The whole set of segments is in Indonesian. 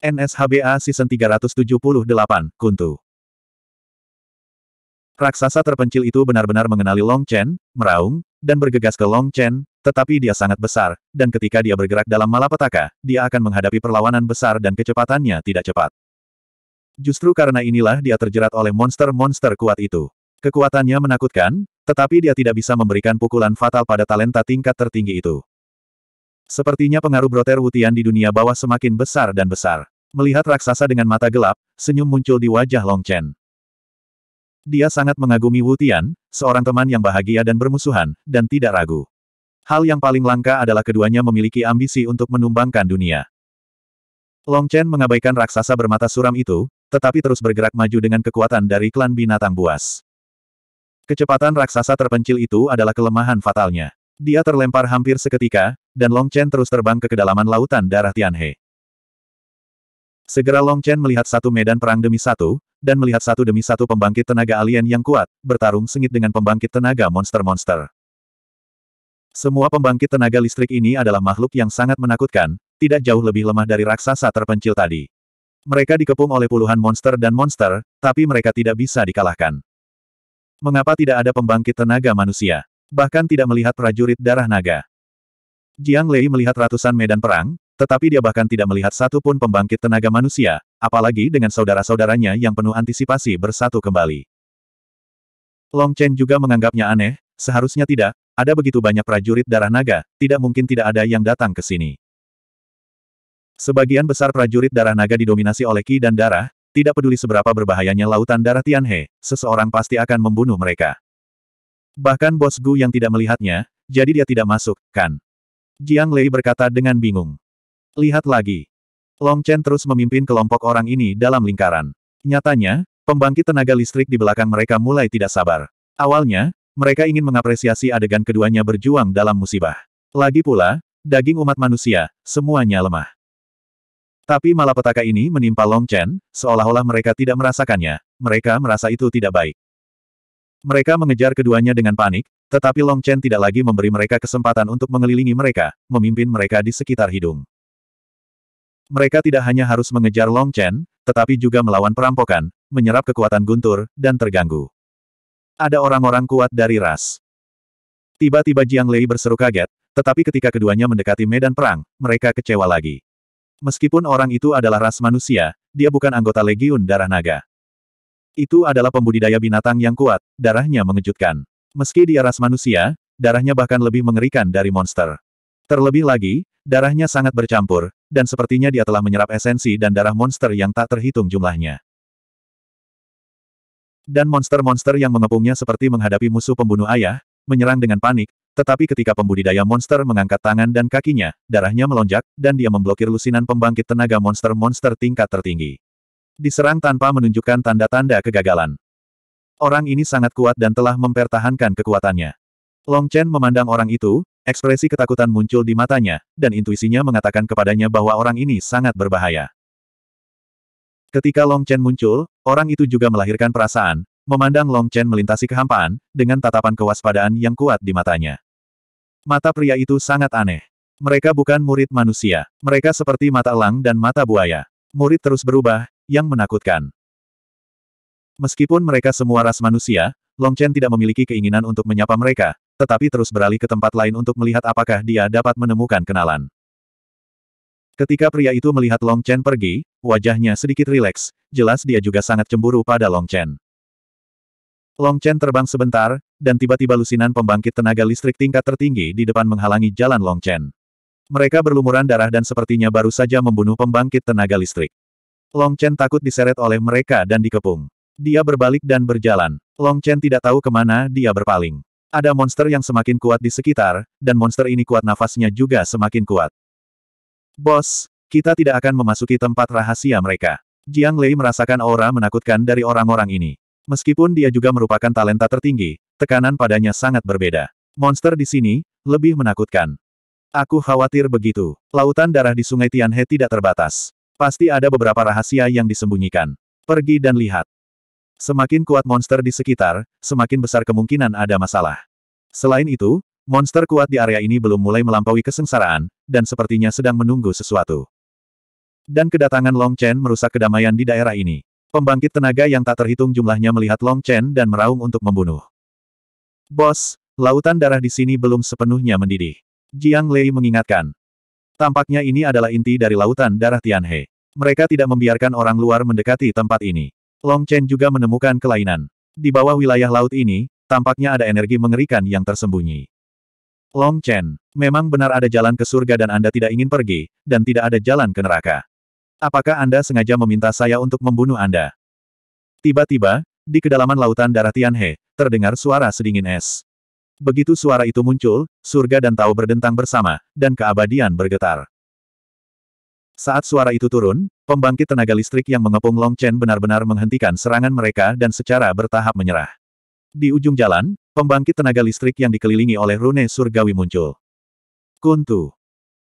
NSHBA Season 378, Kuntu. Raksasa terpencil itu benar-benar mengenali Long Chen, meraung, dan bergegas ke Long Chen, tetapi dia sangat besar, dan ketika dia bergerak dalam malapetaka, dia akan menghadapi perlawanan besar dan kecepatannya tidak cepat. Justru karena inilah dia terjerat oleh monster-monster kuat itu. Kekuatannya menakutkan, tetapi dia tidak bisa memberikan pukulan fatal pada talenta tingkat tertinggi itu. Sepertinya pengaruh Broter Wutian di dunia bawah semakin besar dan besar. Melihat raksasa dengan mata gelap, senyum muncul di wajah Long Chen. Dia sangat mengagumi Wutian, seorang teman yang bahagia dan bermusuhan, dan tidak ragu. Hal yang paling langka adalah keduanya memiliki ambisi untuk menumbangkan dunia. Long Chen mengabaikan raksasa bermata suram itu, tetapi terus bergerak maju dengan kekuatan dari klan binatang buas. Kecepatan raksasa terpencil itu adalah kelemahan fatalnya. Dia terlempar hampir seketika, dan Long Chen terus terbang ke kedalaman lautan darah Tianhe. Segera Long Chen melihat satu medan perang demi satu, dan melihat satu demi satu pembangkit tenaga alien yang kuat, bertarung sengit dengan pembangkit tenaga monster-monster. Semua pembangkit tenaga listrik ini adalah makhluk yang sangat menakutkan, tidak jauh lebih lemah dari raksasa terpencil tadi. Mereka dikepung oleh puluhan monster dan monster, tapi mereka tidak bisa dikalahkan. Mengapa tidak ada pembangkit tenaga manusia? bahkan tidak melihat prajurit darah naga. Jiang Lei melihat ratusan medan perang, tetapi dia bahkan tidak melihat satu pun pembangkit tenaga manusia, apalagi dengan saudara-saudaranya yang penuh antisipasi bersatu kembali. Long Chen juga menganggapnya aneh, seharusnya tidak, ada begitu banyak prajurit darah naga, tidak mungkin tidak ada yang datang ke sini. Sebagian besar prajurit darah naga didominasi oleh Ki dan darah, tidak peduli seberapa berbahayanya lautan darah Tianhe, seseorang pasti akan membunuh mereka. Bahkan bos Gu yang tidak melihatnya, jadi dia tidak masuk, kan? Jiang Lei berkata dengan bingung. Lihat lagi. Long Chen terus memimpin kelompok orang ini dalam lingkaran. Nyatanya, pembangkit tenaga listrik di belakang mereka mulai tidak sabar. Awalnya, mereka ingin mengapresiasi adegan keduanya berjuang dalam musibah. Lagi pula, daging umat manusia, semuanya lemah. Tapi malapetaka ini menimpa Long Chen, seolah-olah mereka tidak merasakannya, mereka merasa itu tidak baik. Mereka mengejar keduanya dengan panik, tetapi Long Chen tidak lagi memberi mereka kesempatan untuk mengelilingi mereka, memimpin mereka di sekitar hidung. Mereka tidak hanya harus mengejar Long Chen, tetapi juga melawan perampokan, menyerap kekuatan guntur, dan terganggu. Ada orang-orang kuat dari ras. Tiba-tiba Jiang Lei berseru kaget, tetapi ketika keduanya mendekati medan perang, mereka kecewa lagi. Meskipun orang itu adalah ras manusia, dia bukan anggota Legiun Darah Naga. Itu adalah pembudidaya binatang yang kuat, darahnya mengejutkan. Meski dia ras manusia, darahnya bahkan lebih mengerikan dari monster. Terlebih lagi, darahnya sangat bercampur, dan sepertinya dia telah menyerap esensi dan darah monster yang tak terhitung jumlahnya. Dan monster-monster yang mengepungnya seperti menghadapi musuh pembunuh ayah, menyerang dengan panik, tetapi ketika pembudidaya monster mengangkat tangan dan kakinya, darahnya melonjak, dan dia memblokir lusinan pembangkit tenaga monster-monster tingkat tertinggi. Diserang tanpa menunjukkan tanda-tanda kegagalan. Orang ini sangat kuat dan telah mempertahankan kekuatannya. Long Chen memandang orang itu, ekspresi ketakutan muncul di matanya, dan intuisinya mengatakan kepadanya bahwa orang ini sangat berbahaya. Ketika Long Chen muncul, orang itu juga melahirkan perasaan, memandang Long Chen melintasi kehampaan, dengan tatapan kewaspadaan yang kuat di matanya. Mata pria itu sangat aneh. Mereka bukan murid manusia. Mereka seperti mata elang dan mata buaya. Murid terus berubah, yang menakutkan. Meskipun mereka semua ras manusia, Long Chen tidak memiliki keinginan untuk menyapa mereka, tetapi terus beralih ke tempat lain untuk melihat apakah dia dapat menemukan kenalan. Ketika pria itu melihat Long Chen pergi, wajahnya sedikit rileks, jelas dia juga sangat cemburu pada Long Chen. Long Chen terbang sebentar, dan tiba-tiba lusinan pembangkit tenaga listrik tingkat tertinggi di depan menghalangi jalan Long Chen. Mereka berlumuran darah dan sepertinya baru saja membunuh pembangkit tenaga listrik. Long Chen takut diseret oleh mereka dan dikepung. Dia berbalik dan berjalan. Long Chen tidak tahu kemana dia berpaling. Ada monster yang semakin kuat di sekitar, dan monster ini kuat nafasnya juga semakin kuat. Bos, kita tidak akan memasuki tempat rahasia mereka. Jiang Lei merasakan aura menakutkan dari orang-orang ini. Meskipun dia juga merupakan talenta tertinggi, tekanan padanya sangat berbeda. Monster di sini, lebih menakutkan. Aku khawatir begitu. Lautan darah di sungai Tianhe tidak terbatas. Pasti ada beberapa rahasia yang disembunyikan. Pergi dan lihat. Semakin kuat monster di sekitar, semakin besar kemungkinan ada masalah. Selain itu, monster kuat di area ini belum mulai melampaui kesengsaraan, dan sepertinya sedang menunggu sesuatu. Dan kedatangan Long Chen merusak kedamaian di daerah ini. Pembangkit tenaga yang tak terhitung jumlahnya melihat Long Chen dan meraung untuk membunuh. Bos, lautan darah di sini belum sepenuhnya mendidih. Jiang Lei mengingatkan, Tampaknya ini adalah inti dari lautan darah Tianhe. Mereka tidak membiarkan orang luar mendekati tempat ini. Long Chen juga menemukan kelainan. Di bawah wilayah laut ini, tampaknya ada energi mengerikan yang tersembunyi. Long Chen, memang benar ada jalan ke surga dan Anda tidak ingin pergi, dan tidak ada jalan ke neraka. Apakah Anda sengaja meminta saya untuk membunuh Anda? Tiba-tiba, di kedalaman lautan darah Tianhe, terdengar suara sedingin es. Begitu suara itu muncul, surga dan tau berdentang bersama, dan keabadian bergetar. Saat suara itu turun, pembangkit tenaga listrik yang mengepung Long Chen benar-benar menghentikan serangan mereka dan secara bertahap menyerah. Di ujung jalan, pembangkit tenaga listrik yang dikelilingi oleh rune surgawi muncul. Kuntu.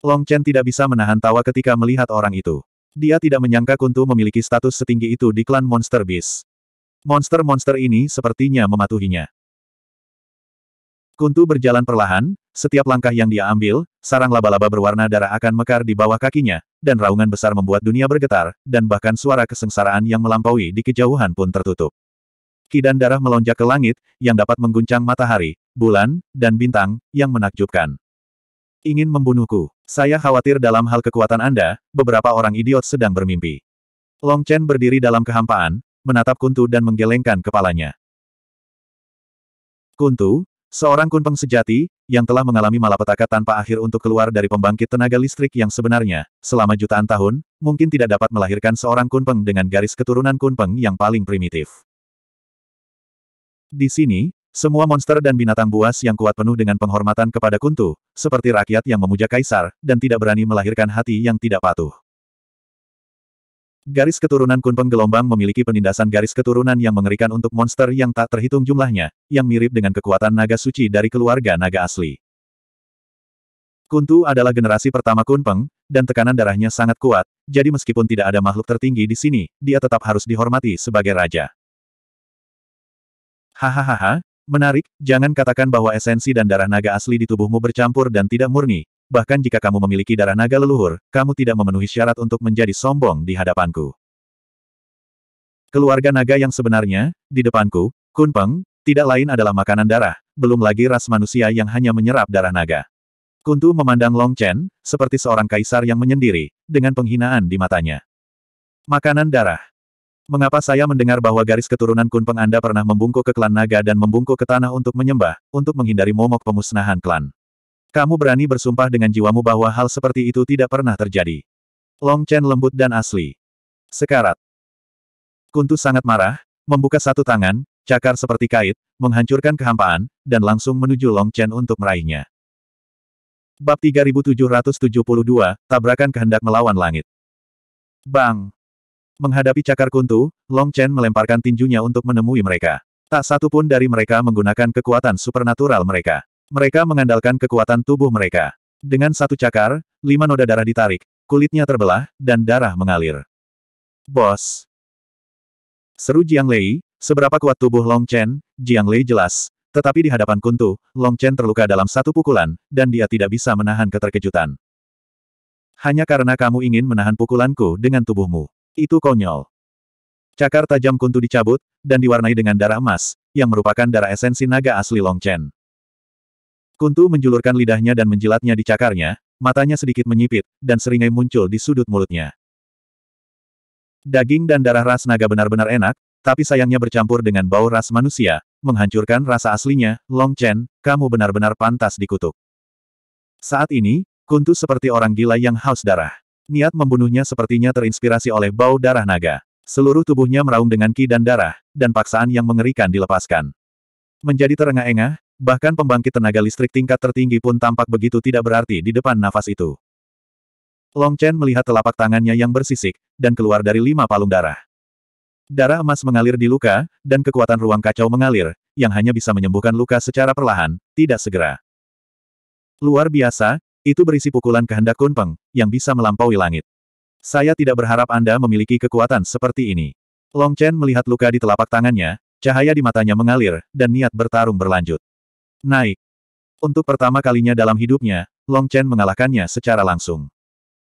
Long Chen tidak bisa menahan tawa ketika melihat orang itu. Dia tidak menyangka Kuntu memiliki status setinggi itu di klan Monster Beast. Monster-monster ini sepertinya mematuhinya. Kuntu berjalan perlahan, setiap langkah yang dia ambil, sarang laba-laba berwarna darah akan mekar di bawah kakinya, dan raungan besar membuat dunia bergetar, dan bahkan suara kesengsaraan yang melampaui di kejauhan pun tertutup. Kidan darah melonjak ke langit, yang dapat mengguncang matahari, bulan, dan bintang, yang menakjubkan. Ingin membunuhku. Saya khawatir dalam hal kekuatan Anda, beberapa orang idiot sedang bermimpi. Long Chen berdiri dalam kehampaan, menatap Kuntu dan menggelengkan kepalanya. Kuntu, Seorang kunpeng sejati, yang telah mengalami malapetaka tanpa akhir untuk keluar dari pembangkit tenaga listrik yang sebenarnya, selama jutaan tahun, mungkin tidak dapat melahirkan seorang kunpeng dengan garis keturunan kunpeng yang paling primitif. Di sini, semua monster dan binatang buas yang kuat penuh dengan penghormatan kepada kuntu, seperti rakyat yang memuja kaisar, dan tidak berani melahirkan hati yang tidak patuh. Garis keturunan Kunpeng gelombang memiliki penindasan garis keturunan yang mengerikan untuk monster yang tak terhitung jumlahnya, yang mirip dengan kekuatan naga suci dari keluarga naga asli. Kuntu adalah generasi pertama Kunpeng, dan tekanan darahnya sangat kuat, jadi meskipun tidak ada makhluk tertinggi di sini, dia tetap harus dihormati sebagai raja. Hahaha, menarik, jangan katakan bahwa esensi dan darah naga asli di tubuhmu bercampur dan tidak murni, bahkan jika kamu memiliki darah naga leluhur, kamu tidak memenuhi syarat untuk menjadi sombong di hadapanku. Keluarga naga yang sebenarnya, di depanku, Kunpeng, tidak lain adalah makanan darah, belum lagi ras manusia yang hanya menyerap darah naga. Kuntu memandang Long Chen, seperti seorang kaisar yang menyendiri, dengan penghinaan di matanya. Makanan darah. Mengapa saya mendengar bahwa garis keturunan Kunpeng Anda pernah membungkuk ke klan naga dan membungkuk ke tanah untuk menyembah, untuk menghindari momok pemusnahan klan? Kamu berani bersumpah dengan jiwamu bahwa hal seperti itu tidak pernah terjadi. Long Chen lembut dan asli. Sekarat. Kuntu sangat marah, membuka satu tangan, cakar seperti kait, menghancurkan kehampaan, dan langsung menuju Long Chen untuk meraihnya. Bab 3772, Tabrakan Kehendak Melawan Langit. Bang! Menghadapi cakar kuntu, Long Chen melemparkan tinjunya untuk menemui mereka. Tak satu pun dari mereka menggunakan kekuatan supernatural mereka. Mereka mengandalkan kekuatan tubuh mereka. Dengan satu cakar, lima noda darah ditarik, kulitnya terbelah, dan darah mengalir. Bos! Seru Jiang Lei, seberapa kuat tubuh Long Chen, Jiang Lei jelas. Tetapi di hadapan Kuntu, Long Chen terluka dalam satu pukulan, dan dia tidak bisa menahan keterkejutan. Hanya karena kamu ingin menahan pukulanku dengan tubuhmu. Itu konyol. Cakar tajam kuntu dicabut, dan diwarnai dengan darah emas, yang merupakan darah esensi naga asli Long Chen. Kuntu menjulurkan lidahnya dan menjilatnya di cakarnya, matanya sedikit menyipit, dan seringai muncul di sudut mulutnya. Daging dan darah ras naga benar-benar enak, tapi sayangnya bercampur dengan bau ras manusia, menghancurkan rasa aslinya, Long Chen, kamu benar-benar pantas dikutuk. Saat ini, Kuntu seperti orang gila yang haus darah. Niat membunuhnya sepertinya terinspirasi oleh bau darah naga. Seluruh tubuhnya meraung dengan ki dan darah, dan paksaan yang mengerikan dilepaskan. Menjadi terengah-engah, bahkan pembangkit tenaga listrik tingkat tertinggi pun tampak begitu tidak berarti di depan nafas itu. Long Chen melihat telapak tangannya yang bersisik, dan keluar dari lima palung darah. Darah emas mengalir di luka, dan kekuatan ruang kacau mengalir, yang hanya bisa menyembuhkan luka secara perlahan, tidak segera. Luar biasa, itu berisi pukulan kehendak Kunpeng, yang bisa melampaui langit. Saya tidak berharap Anda memiliki kekuatan seperti ini. Long Chen melihat luka di telapak tangannya, cahaya di matanya mengalir, dan niat bertarung berlanjut. Naik. Untuk pertama kalinya dalam hidupnya, Long Chen mengalahkannya secara langsung.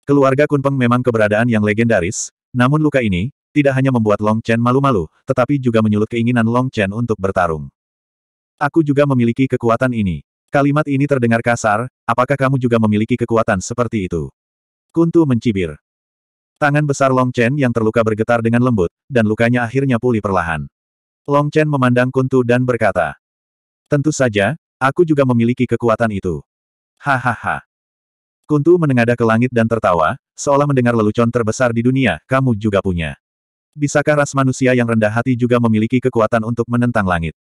Keluarga Kunpeng memang keberadaan yang legendaris, namun luka ini, tidak hanya membuat Long Chen malu-malu, tetapi juga menyulut keinginan Long Chen untuk bertarung. Aku juga memiliki kekuatan ini. Kalimat ini terdengar kasar, apakah kamu juga memiliki kekuatan seperti itu? Kuntu mencibir. Tangan besar Long Chen yang terluka bergetar dengan lembut, dan lukanya akhirnya pulih perlahan. Long Chen memandang Kuntu dan berkata, Tentu saja, aku juga memiliki kekuatan itu. Hahaha. Kuntu menengadah ke langit dan tertawa, seolah mendengar lelucon terbesar di dunia, kamu juga punya. Bisakah ras manusia yang rendah hati juga memiliki kekuatan untuk menentang langit?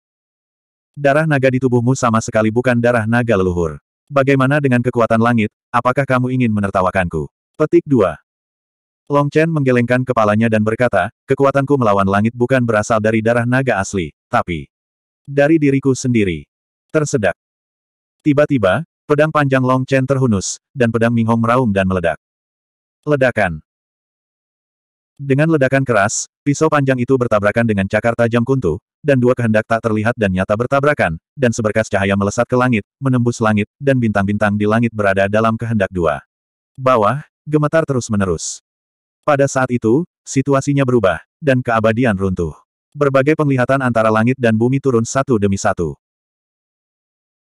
Darah naga di tubuhmu sama sekali bukan darah naga leluhur. Bagaimana dengan kekuatan langit, apakah kamu ingin menertawakanku? Petik 2. Long Chen menggelengkan kepalanya dan berkata, kekuatanku melawan langit bukan berasal dari darah naga asli, tapi... Dari diriku sendiri. Tersedak. Tiba-tiba, pedang panjang Long Chen terhunus, dan pedang Ming Hong meraung dan meledak. Ledakan. Dengan ledakan keras, pisau panjang itu bertabrakan dengan cakar tajam kuntu, dan dua kehendak tak terlihat dan nyata bertabrakan, dan seberkas cahaya melesat ke langit, menembus langit, dan bintang-bintang di langit berada dalam kehendak dua. Bawah, gemetar terus-menerus. Pada saat itu, situasinya berubah, dan keabadian runtuh. Berbagai penglihatan antara langit dan bumi turun satu demi satu.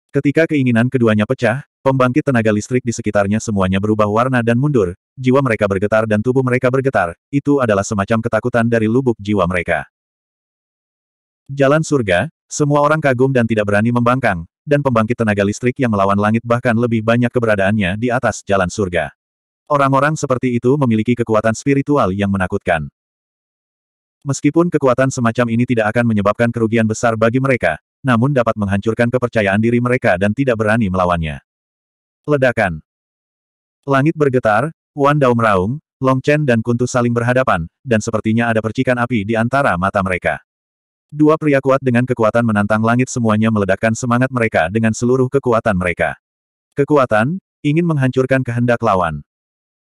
Ketika keinginan keduanya pecah, pembangkit tenaga listrik di sekitarnya semuanya berubah warna dan mundur, jiwa mereka bergetar dan tubuh mereka bergetar, itu adalah semacam ketakutan dari lubuk jiwa mereka. Jalan surga, semua orang kagum dan tidak berani membangkang, dan pembangkit tenaga listrik yang melawan langit bahkan lebih banyak keberadaannya di atas jalan surga. Orang-orang seperti itu memiliki kekuatan spiritual yang menakutkan. Meskipun kekuatan semacam ini tidak akan menyebabkan kerugian besar bagi mereka, namun dapat menghancurkan kepercayaan diri mereka dan tidak berani melawannya. Ledakan Langit bergetar, Wan Dao meraung, Long Chen dan Kuntu saling berhadapan, dan sepertinya ada percikan api di antara mata mereka. Dua pria kuat dengan kekuatan menantang langit semuanya meledakkan semangat mereka dengan seluruh kekuatan mereka. Kekuatan, ingin menghancurkan kehendak lawan.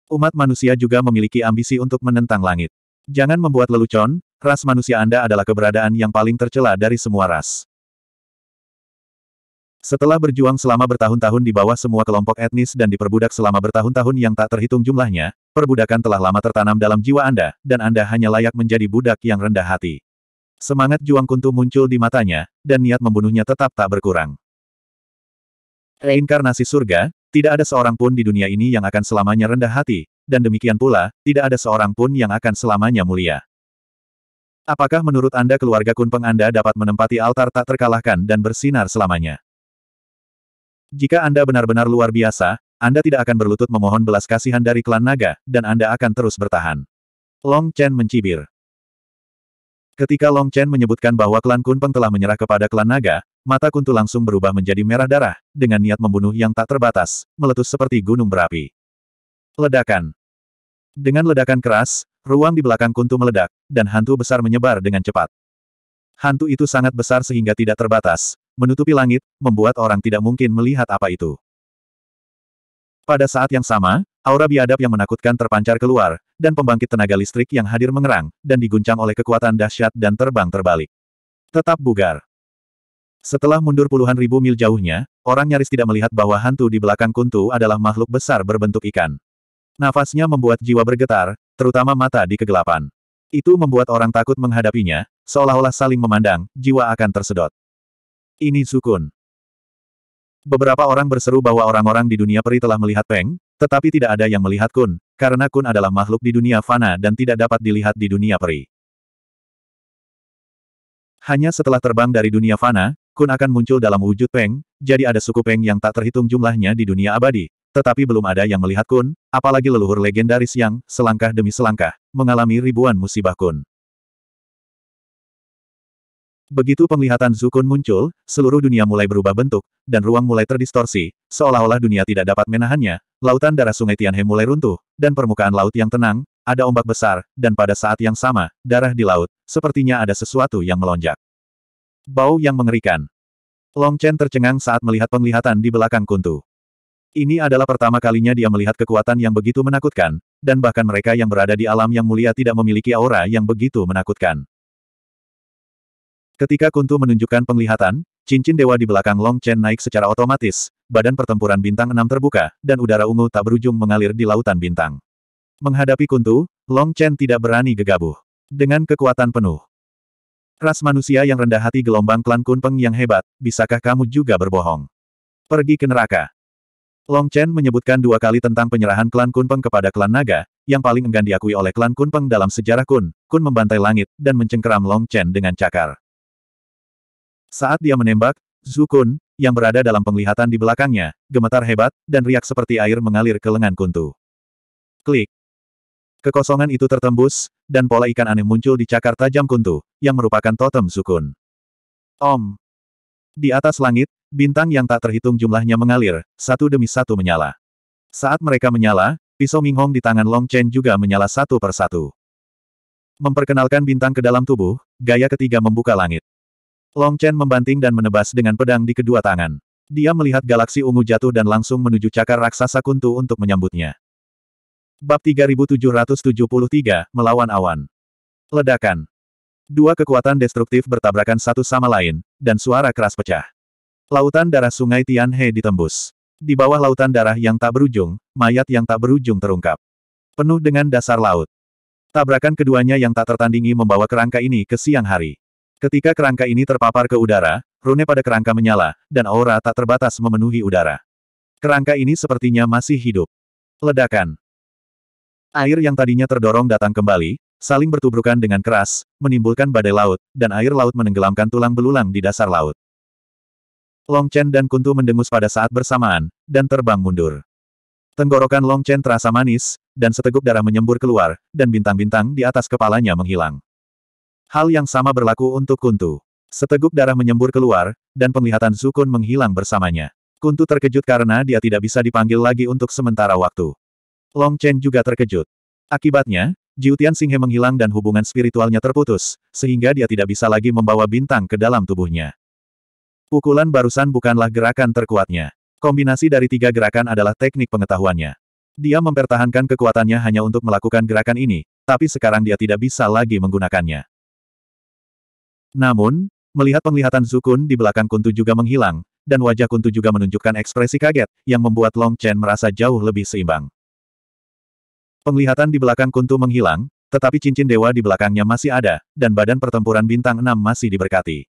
Umat manusia juga memiliki ambisi untuk menentang langit. Jangan membuat lelucon, ras manusia Anda adalah keberadaan yang paling tercela dari semua ras. Setelah berjuang selama bertahun-tahun di bawah semua kelompok etnis dan diperbudak selama bertahun-tahun yang tak terhitung jumlahnya, perbudakan telah lama tertanam dalam jiwa Anda, dan Anda hanya layak menjadi budak yang rendah hati. Semangat juang kuntu muncul di matanya, dan niat membunuhnya tetap tak berkurang. Reinkarnasi surga, tidak ada seorang pun di dunia ini yang akan selamanya rendah hati, dan demikian pula, tidak ada seorang pun yang akan selamanya mulia. Apakah menurut Anda keluarga Kunpeng Anda dapat menempati altar tak terkalahkan dan bersinar selamanya? Jika Anda benar-benar luar biasa, Anda tidak akan berlutut memohon belas kasihan dari klan naga, dan Anda akan terus bertahan. Long Chen mencibir. Ketika Long Chen menyebutkan bahwa klan Kunpeng telah menyerah kepada klan naga, mata Kuntu langsung berubah menjadi merah darah, dengan niat membunuh yang tak terbatas, meletus seperti gunung berapi. Ledakan. Dengan ledakan keras, ruang di belakang kuntu meledak, dan hantu besar menyebar dengan cepat. Hantu itu sangat besar sehingga tidak terbatas, menutupi langit, membuat orang tidak mungkin melihat apa itu. Pada saat yang sama, aura biadab yang menakutkan terpancar keluar, dan pembangkit tenaga listrik yang hadir mengerang, dan diguncang oleh kekuatan dahsyat dan terbang terbalik. Tetap bugar. Setelah mundur puluhan ribu mil jauhnya, orang nyaris tidak melihat bahwa hantu di belakang kuntu adalah makhluk besar berbentuk ikan. Nafasnya membuat jiwa bergetar, terutama mata di kegelapan. Itu membuat orang takut menghadapinya, seolah-olah saling memandang, jiwa akan tersedot. Ini sukun. Beberapa orang berseru bahwa orang-orang di dunia peri telah melihat Peng, tetapi tidak ada yang melihat Kun, karena Kun adalah makhluk di dunia fana dan tidak dapat dilihat di dunia peri. Hanya setelah terbang dari dunia fana, Kun akan muncul dalam wujud Peng, jadi ada suku Peng yang tak terhitung jumlahnya di dunia abadi, tetapi belum ada yang melihat Kun, apalagi leluhur legendaris yang, selangkah demi selangkah, mengalami ribuan musibah Kun. Begitu penglihatan Zukun muncul, seluruh dunia mulai berubah bentuk, dan ruang mulai terdistorsi, seolah-olah dunia tidak dapat menahannya, lautan darah sungai Tianhe mulai runtuh, dan permukaan laut yang tenang, ada ombak besar, dan pada saat yang sama, darah di laut, sepertinya ada sesuatu yang melonjak. Bau yang mengerikan. Long Chen tercengang saat melihat penglihatan di belakang kuntu. Ini adalah pertama kalinya dia melihat kekuatan yang begitu menakutkan, dan bahkan mereka yang berada di alam yang mulia tidak memiliki aura yang begitu menakutkan. Ketika Kuntu menunjukkan penglihatan, cincin dewa di belakang Long Chen naik secara otomatis, badan pertempuran bintang enam terbuka, dan udara ungu tak berujung mengalir di lautan bintang. Menghadapi Kuntu, Long Chen tidak berani gegabah. Dengan kekuatan penuh. Ras manusia yang rendah hati gelombang klan Kunpeng yang hebat, bisakah kamu juga berbohong? Pergi ke neraka. Long Chen menyebutkan dua kali tentang penyerahan klan Kunpeng kepada klan Naga, yang paling enggan diakui oleh klan Kunpeng dalam sejarah Kun. Kun membantai langit, dan mencengkeram Long Chen dengan cakar. Saat dia menembak, Zhu Kun, yang berada dalam penglihatan di belakangnya, gemetar hebat, dan riak seperti air mengalir ke lengan Kuntu. Klik. Kekosongan itu tertembus, dan pola ikan aneh muncul di cakar tajam Kuntu, yang merupakan totem Zukun. Om. Di atas langit, Bintang yang tak terhitung jumlahnya mengalir, satu demi satu menyala. Saat mereka menyala, pisau Minghong di tangan Long Chen juga menyala satu per satu. Memperkenalkan bintang ke dalam tubuh, gaya ketiga membuka langit. Long Chen membanting dan menebas dengan pedang di kedua tangan. Dia melihat galaksi ungu jatuh dan langsung menuju cakar raksasa kuntu untuk menyambutnya. Bab 3773, Melawan Awan. Ledakan. Dua kekuatan destruktif bertabrakan satu sama lain, dan suara keras pecah. Lautan darah sungai Tianhe ditembus. Di bawah lautan darah yang tak berujung, mayat yang tak berujung terungkap. Penuh dengan dasar laut. Tabrakan keduanya yang tak tertandingi membawa kerangka ini ke siang hari. Ketika kerangka ini terpapar ke udara, rune pada kerangka menyala, dan aura tak terbatas memenuhi udara. Kerangka ini sepertinya masih hidup. Ledakan. Air yang tadinya terdorong datang kembali, saling bertubrukan dengan keras, menimbulkan badai laut, dan air laut menenggelamkan tulang belulang di dasar laut. Long Chen dan Kuntu mendengus pada saat bersamaan, dan terbang mundur. Tenggorokan Long Chen terasa manis, dan seteguk darah menyembur keluar, dan bintang-bintang di atas kepalanya menghilang. Hal yang sama berlaku untuk Kuntu. Seteguk darah menyembur keluar, dan penglihatan Zukun menghilang bersamanya. Kuntu terkejut karena dia tidak bisa dipanggil lagi untuk sementara waktu. Long Chen juga terkejut. Akibatnya, Jiutian Singhe menghilang dan hubungan spiritualnya terputus, sehingga dia tidak bisa lagi membawa bintang ke dalam tubuhnya. Pukulan barusan bukanlah gerakan terkuatnya. Kombinasi dari tiga gerakan adalah teknik pengetahuannya. Dia mempertahankan kekuatannya hanya untuk melakukan gerakan ini, tapi sekarang dia tidak bisa lagi menggunakannya. Namun, melihat penglihatan Zukun di belakang Kuntu juga menghilang, dan wajah Kuntu juga menunjukkan ekspresi kaget, yang membuat Long Chen merasa jauh lebih seimbang. Penglihatan di belakang Kuntu menghilang, tetapi cincin dewa di belakangnya masih ada, dan badan pertempuran bintang 6 masih diberkati.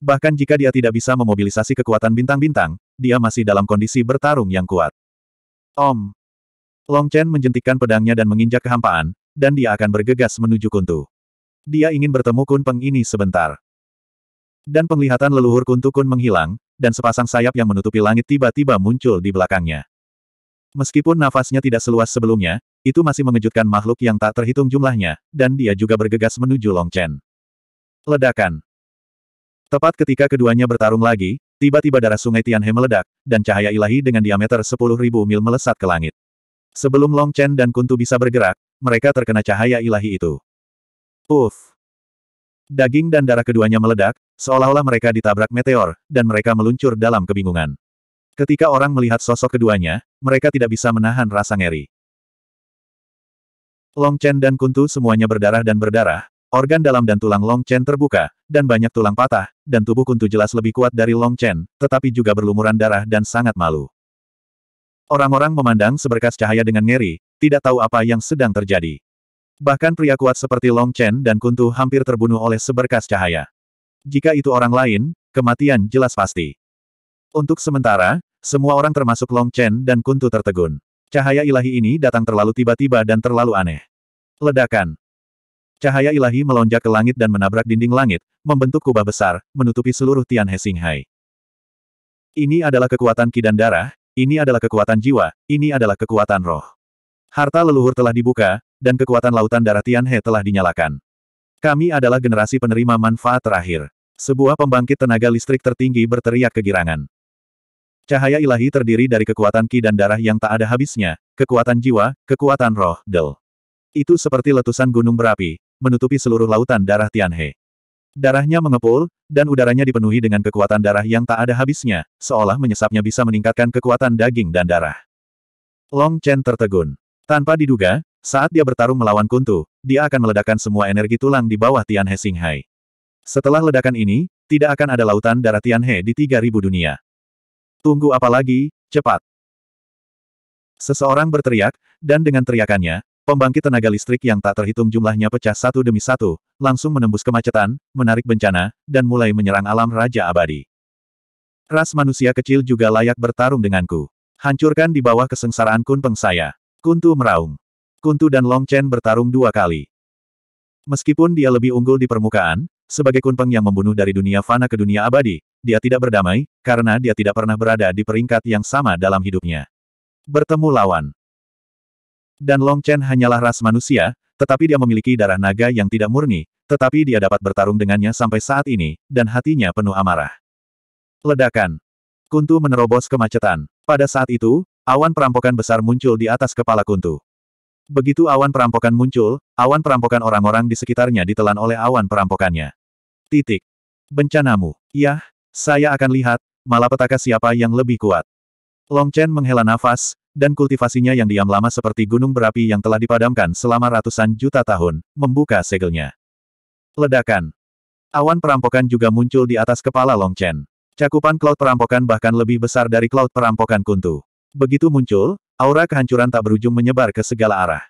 Bahkan jika dia tidak bisa memobilisasi kekuatan bintang-bintang, dia masih dalam kondisi bertarung yang kuat. Om! Long Chen menjentikkan pedangnya dan menginjak kehampaan, dan dia akan bergegas menuju Kuntu. Dia ingin bertemu Kun Peng ini sebentar. Dan penglihatan leluhur Kuntu Kun menghilang, dan sepasang sayap yang menutupi langit tiba-tiba muncul di belakangnya. Meskipun nafasnya tidak seluas sebelumnya, itu masih mengejutkan makhluk yang tak terhitung jumlahnya, dan dia juga bergegas menuju Long Chen. Ledakan. Tepat ketika keduanya bertarung lagi, tiba-tiba darah sungai Tianhe meledak, dan cahaya ilahi dengan diameter 10.000 mil melesat ke langit. Sebelum Long Chen dan Kuntu bisa bergerak, mereka terkena cahaya ilahi itu. Uff! Daging dan darah keduanya meledak, seolah-olah mereka ditabrak meteor, dan mereka meluncur dalam kebingungan. Ketika orang melihat sosok keduanya, mereka tidak bisa menahan rasa ngeri. Long Chen dan Kuntu semuanya berdarah dan berdarah, Organ dalam dan tulang Long Chen terbuka, dan banyak tulang patah, dan tubuh kuntu jelas lebih kuat dari Long Chen, tetapi juga berlumuran darah dan sangat malu. Orang-orang memandang seberkas cahaya dengan ngeri, tidak tahu apa yang sedang terjadi. Bahkan pria kuat seperti Long Chen dan Kuntu hampir terbunuh oleh seberkas cahaya. Jika itu orang lain, kematian jelas pasti. Untuk sementara, semua orang termasuk Long Chen dan Kuntu tertegun. Cahaya ilahi ini datang terlalu tiba-tiba dan terlalu aneh. Ledakan. Cahaya ilahi melonjak ke langit dan menabrak dinding langit, membentuk kubah besar, menutupi seluruh Tian He Hai. Ini adalah kekuatan ki dan darah, ini adalah kekuatan jiwa, ini adalah kekuatan roh. Harta leluhur telah dibuka, dan kekuatan lautan darah Tian He telah dinyalakan. Kami adalah generasi penerima manfaat terakhir. Sebuah pembangkit tenaga listrik tertinggi berteriak kegirangan. Cahaya ilahi terdiri dari kekuatan ki dan darah yang tak ada habisnya, kekuatan jiwa, kekuatan roh, del. Itu seperti letusan gunung berapi, menutupi seluruh lautan darah Tianhe. Darahnya mengepul, dan udaranya dipenuhi dengan kekuatan darah yang tak ada habisnya, seolah menyesapnya bisa meningkatkan kekuatan daging dan darah. Long Chen tertegun. Tanpa diduga, saat dia bertarung melawan Kuntu, dia akan meledakkan semua energi tulang di bawah Tianhe Singhai. Setelah ledakan ini, tidak akan ada lautan darah Tianhe di 3000 dunia. Tunggu apa lagi, cepat. Seseorang berteriak, dan dengan teriakannya, Pembangkit tenaga listrik yang tak terhitung jumlahnya pecah satu demi satu, langsung menembus kemacetan, menarik bencana, dan mulai menyerang alam Raja Abadi. Ras manusia kecil juga layak bertarung denganku. Hancurkan di bawah kesengsaraan Kunpeng saya. Kuntu meraung. Kuntu dan Long Chen bertarung dua kali. Meskipun dia lebih unggul di permukaan, sebagai Kun Peng yang membunuh dari dunia fana ke dunia abadi, dia tidak berdamai, karena dia tidak pernah berada di peringkat yang sama dalam hidupnya. Bertemu lawan. Dan Long Chen hanyalah ras manusia, tetapi dia memiliki darah naga yang tidak murni, tetapi dia dapat bertarung dengannya sampai saat ini, dan hatinya penuh amarah. Ledakan. Kuntu menerobos kemacetan. Pada saat itu, awan perampokan besar muncul di atas kepala Kuntu. Begitu awan perampokan muncul, awan perampokan orang-orang di sekitarnya ditelan oleh awan perampokannya. Titik. Bencanamu. Yah, saya akan lihat, malapetaka siapa yang lebih kuat. Long Chen menghela nafas, dan kultivasinya yang diam lama seperti gunung berapi yang telah dipadamkan selama ratusan juta tahun, membuka segelnya. Ledakan. Awan perampokan juga muncul di atas kepala Long Chen. Cakupan cloud perampokan bahkan lebih besar dari cloud perampokan kuntu. Begitu muncul, aura kehancuran tak berujung menyebar ke segala arah.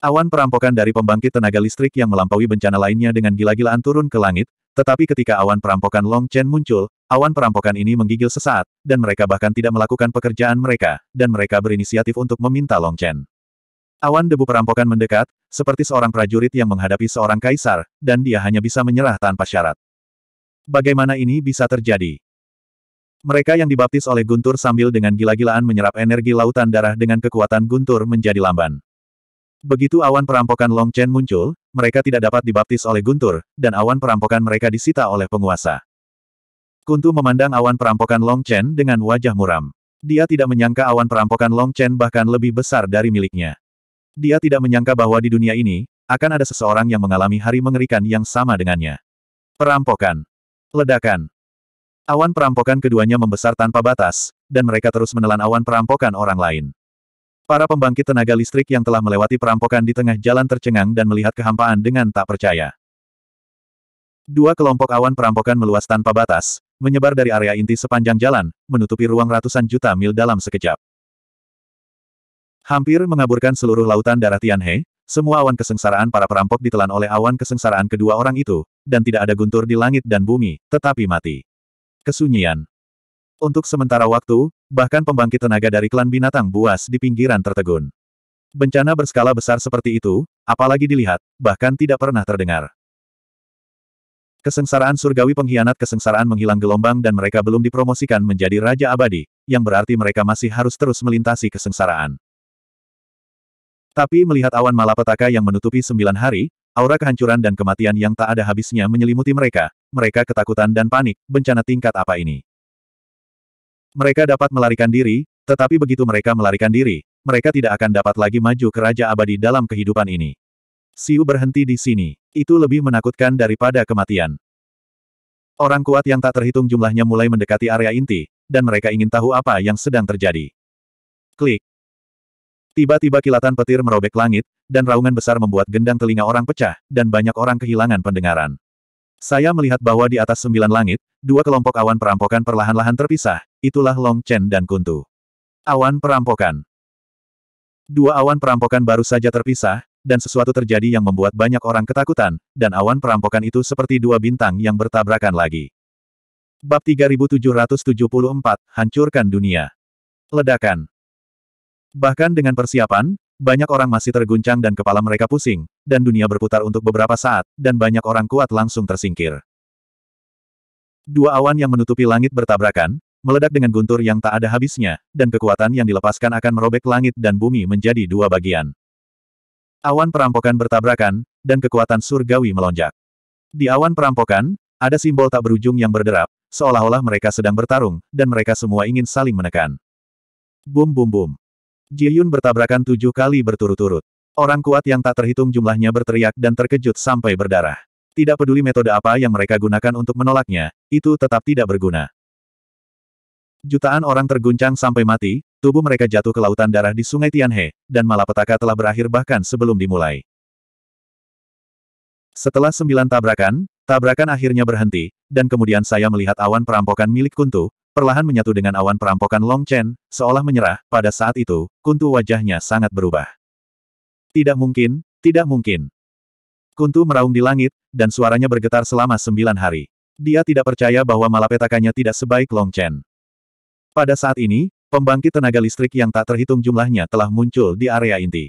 Awan perampokan dari pembangkit tenaga listrik yang melampaui bencana lainnya dengan gila-gilaan turun ke langit, tetapi ketika awan perampokan Long Chen muncul, Awan perampokan ini menggigil sesaat, dan mereka bahkan tidak melakukan pekerjaan mereka, dan mereka berinisiatif untuk meminta Long Chen. Awan debu perampokan mendekat, seperti seorang prajurit yang menghadapi seorang kaisar, dan dia hanya bisa menyerah tanpa syarat. Bagaimana ini bisa terjadi? Mereka yang dibaptis oleh Guntur sambil dengan gila-gilaan menyerap energi lautan darah dengan kekuatan Guntur menjadi lamban. Begitu awan perampokan Long Chen muncul, mereka tidak dapat dibaptis oleh Guntur, dan awan perampokan mereka disita oleh penguasa. Kuntu memandang awan perampokan Long Chen dengan wajah muram. Dia tidak menyangka awan perampokan Long Chen bahkan lebih besar dari miliknya. Dia tidak menyangka bahwa di dunia ini, akan ada seseorang yang mengalami hari mengerikan yang sama dengannya. Perampokan. Ledakan. Awan perampokan keduanya membesar tanpa batas, dan mereka terus menelan awan perampokan orang lain. Para pembangkit tenaga listrik yang telah melewati perampokan di tengah jalan tercengang dan melihat kehampaan dengan tak percaya. Dua kelompok awan perampokan meluas tanpa batas, menyebar dari area inti sepanjang jalan, menutupi ruang ratusan juta mil dalam sekejap. Hampir mengaburkan seluruh lautan darah Tianhe, semua awan kesengsaraan para perampok ditelan oleh awan kesengsaraan kedua orang itu, dan tidak ada guntur di langit dan bumi, tetapi mati. Kesunyian. Untuk sementara waktu, bahkan pembangkit tenaga dari klan binatang buas di pinggiran tertegun. Bencana berskala besar seperti itu, apalagi dilihat, bahkan tidak pernah terdengar. Kesengsaraan surgawi pengkhianat kesengsaraan menghilang gelombang dan mereka belum dipromosikan menjadi Raja Abadi, yang berarti mereka masih harus terus melintasi kesengsaraan. Tapi melihat awan malapetaka yang menutupi sembilan hari, aura kehancuran dan kematian yang tak ada habisnya menyelimuti mereka, mereka ketakutan dan panik, bencana tingkat apa ini. Mereka dapat melarikan diri, tetapi begitu mereka melarikan diri, mereka tidak akan dapat lagi maju ke Raja Abadi dalam kehidupan ini. Siu berhenti di sini. Itu lebih menakutkan daripada kematian. Orang kuat yang tak terhitung jumlahnya mulai mendekati area inti, dan mereka ingin tahu apa yang sedang terjadi. Klik. Tiba-tiba kilatan petir merobek langit, dan raungan besar membuat gendang telinga orang pecah, dan banyak orang kehilangan pendengaran. Saya melihat bahwa di atas sembilan langit, dua kelompok awan perampokan perlahan-lahan terpisah, itulah Long Chen dan Kuntu. Awan perampokan. Dua awan perampokan baru saja terpisah, dan sesuatu terjadi yang membuat banyak orang ketakutan, dan awan perampokan itu seperti dua bintang yang bertabrakan lagi. Bab 3774, Hancurkan Dunia. Ledakan. Bahkan dengan persiapan, banyak orang masih terguncang dan kepala mereka pusing, dan dunia berputar untuk beberapa saat, dan banyak orang kuat langsung tersingkir. Dua awan yang menutupi langit bertabrakan, meledak dengan guntur yang tak ada habisnya, dan kekuatan yang dilepaskan akan merobek langit dan bumi menjadi dua bagian. Awan perampokan bertabrakan, dan kekuatan surgawi melonjak. Di awan perampokan, ada simbol tak berujung yang berderap, seolah-olah mereka sedang bertarung, dan mereka semua ingin saling menekan. Bum bum bum. Jiyun bertabrakan tujuh kali berturut-turut. Orang kuat yang tak terhitung jumlahnya berteriak dan terkejut sampai berdarah. Tidak peduli metode apa yang mereka gunakan untuk menolaknya, itu tetap tidak berguna. Jutaan orang terguncang sampai mati, tubuh mereka jatuh ke lautan darah di sungai Tianhe, dan malapetaka telah berakhir bahkan sebelum dimulai. Setelah sembilan tabrakan, tabrakan akhirnya berhenti, dan kemudian saya melihat awan perampokan milik Kuntu, perlahan menyatu dengan awan perampokan Long Chen, seolah menyerah, pada saat itu, Kuntu wajahnya sangat berubah. Tidak mungkin, tidak mungkin. Kuntu meraung di langit, dan suaranya bergetar selama sembilan hari. Dia tidak percaya bahwa malapetakannya tidak sebaik Long Chen. Pada saat ini, Pembangkit tenaga listrik yang tak terhitung jumlahnya telah muncul di area inti.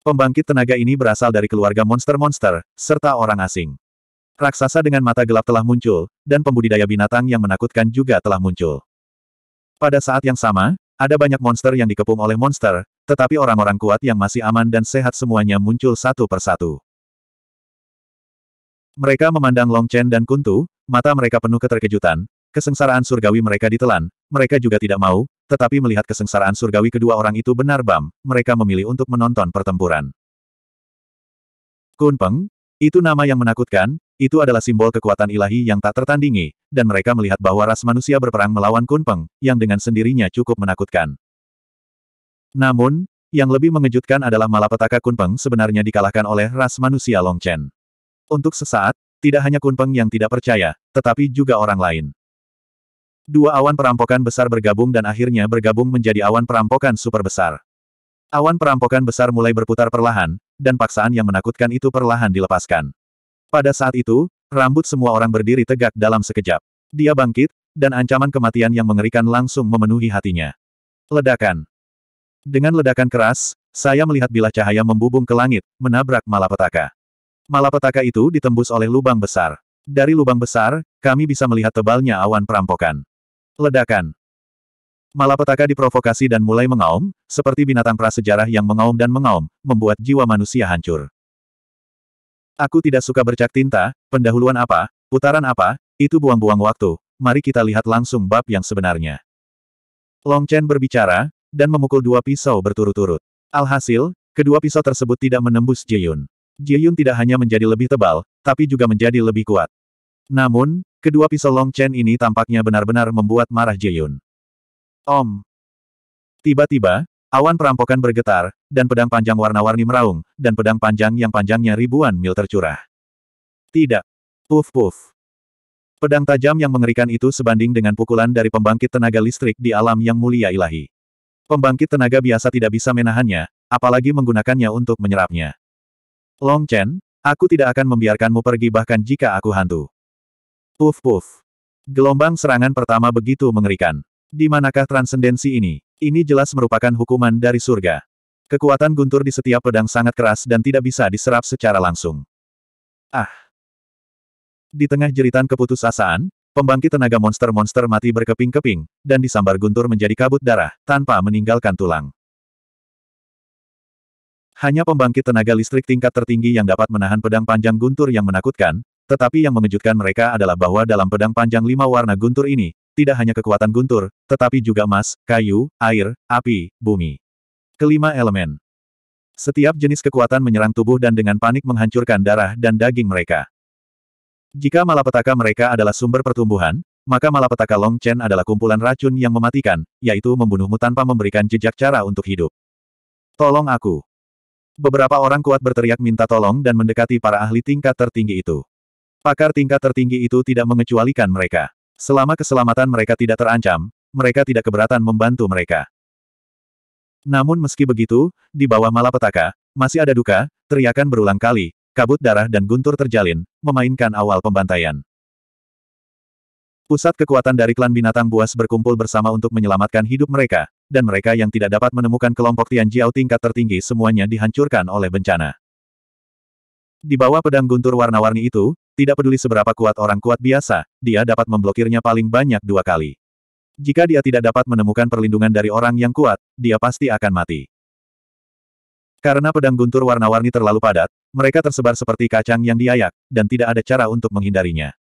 Pembangkit tenaga ini berasal dari keluarga monster-monster, serta orang asing. Raksasa dengan mata gelap telah muncul, dan pembudidaya binatang yang menakutkan juga telah muncul. Pada saat yang sama, ada banyak monster yang dikepung oleh monster, tetapi orang-orang kuat yang masih aman dan sehat semuanya muncul satu persatu. Mereka memandang Long Chen dan Kuntu, mata mereka penuh keterkejutan, kesengsaraan surgawi mereka ditelan, mereka juga tidak mau, tetapi melihat kesengsaraan surgawi kedua orang itu benar bam, mereka memilih untuk menonton pertempuran. Kunpeng, itu nama yang menakutkan, itu adalah simbol kekuatan ilahi yang tak tertandingi, dan mereka melihat bahwa ras manusia berperang melawan Kunpeng, yang dengan sendirinya cukup menakutkan. Namun, yang lebih mengejutkan adalah malapetaka Kunpeng sebenarnya dikalahkan oleh ras manusia Longchen. Untuk sesaat, tidak hanya Kunpeng yang tidak percaya, tetapi juga orang lain. Dua awan perampokan besar bergabung dan akhirnya bergabung menjadi awan perampokan super besar. Awan perampokan besar mulai berputar perlahan, dan paksaan yang menakutkan itu perlahan dilepaskan. Pada saat itu, rambut semua orang berdiri tegak dalam sekejap. Dia bangkit, dan ancaman kematian yang mengerikan langsung memenuhi hatinya. Ledakan. Dengan ledakan keras, saya melihat bilah cahaya membubung ke langit, menabrak malapetaka. Malapetaka itu ditembus oleh lubang besar. Dari lubang besar, kami bisa melihat tebalnya awan perampokan. Ledakan. Malapetaka diprovokasi dan mulai mengaum, seperti binatang prasejarah yang mengaum dan mengaum, membuat jiwa manusia hancur. Aku tidak suka bercak tinta, pendahuluan apa, putaran apa, itu buang-buang waktu, mari kita lihat langsung bab yang sebenarnya. Long Chen berbicara, dan memukul dua pisau berturut-turut. Alhasil, kedua pisau tersebut tidak menembus Jiyun. Jiyun tidak hanya menjadi lebih tebal, tapi juga menjadi lebih kuat. Namun, Kedua pisau Long Chen ini tampaknya benar-benar membuat marah Jeyun. Om. Tiba-tiba, awan perampokan bergetar, dan pedang panjang warna-warni meraung, dan pedang panjang yang panjangnya ribuan mil tercurah. Tidak. Puf puf. Pedang tajam yang mengerikan itu sebanding dengan pukulan dari pembangkit tenaga listrik di alam yang mulia ilahi. Pembangkit tenaga biasa tidak bisa menahannya, apalagi menggunakannya untuk menyerapnya. Long Chen, aku tidak akan membiarkanmu pergi bahkan jika aku hantu. Puf puf. Gelombang serangan pertama begitu mengerikan. Di manakah transendensi ini? Ini jelas merupakan hukuman dari surga. Kekuatan guntur di setiap pedang sangat keras dan tidak bisa diserap secara langsung. Ah! Di tengah jeritan keputusasaan, pembangkit tenaga monster-monster mati berkeping-keping, dan disambar guntur menjadi kabut darah, tanpa meninggalkan tulang. Hanya pembangkit tenaga listrik tingkat tertinggi yang dapat menahan pedang panjang guntur yang menakutkan, tetapi yang mengejutkan mereka adalah bahwa dalam pedang panjang lima warna guntur ini, tidak hanya kekuatan guntur, tetapi juga emas, kayu, air, api, bumi. Kelima elemen. Setiap jenis kekuatan menyerang tubuh dan dengan panik menghancurkan darah dan daging mereka. Jika malapetaka mereka adalah sumber pertumbuhan, maka malapetaka Long Chen adalah kumpulan racun yang mematikan, yaitu membunuhmu tanpa memberikan jejak cara untuk hidup. Tolong aku. Beberapa orang kuat berteriak minta tolong dan mendekati para ahli tingkat tertinggi itu. Pakar tingkat tertinggi itu tidak mengecualikan mereka. Selama keselamatan mereka tidak terancam, mereka tidak keberatan membantu mereka. Namun meski begitu, di bawah malapetaka, masih ada duka, teriakan berulang kali, kabut darah dan guntur terjalin, memainkan awal pembantaian. Pusat kekuatan dari klan binatang buas berkumpul bersama untuk menyelamatkan hidup mereka, dan mereka yang tidak dapat menemukan kelompok Tianjiao tingkat tertinggi semuanya dihancurkan oleh bencana. Di bawah pedang guntur warna-warni itu, tidak peduli seberapa kuat orang kuat biasa, dia dapat memblokirnya paling banyak dua kali. Jika dia tidak dapat menemukan perlindungan dari orang yang kuat, dia pasti akan mati. Karena pedang guntur warna-warni terlalu padat, mereka tersebar seperti kacang yang diayak, dan tidak ada cara untuk menghindarinya.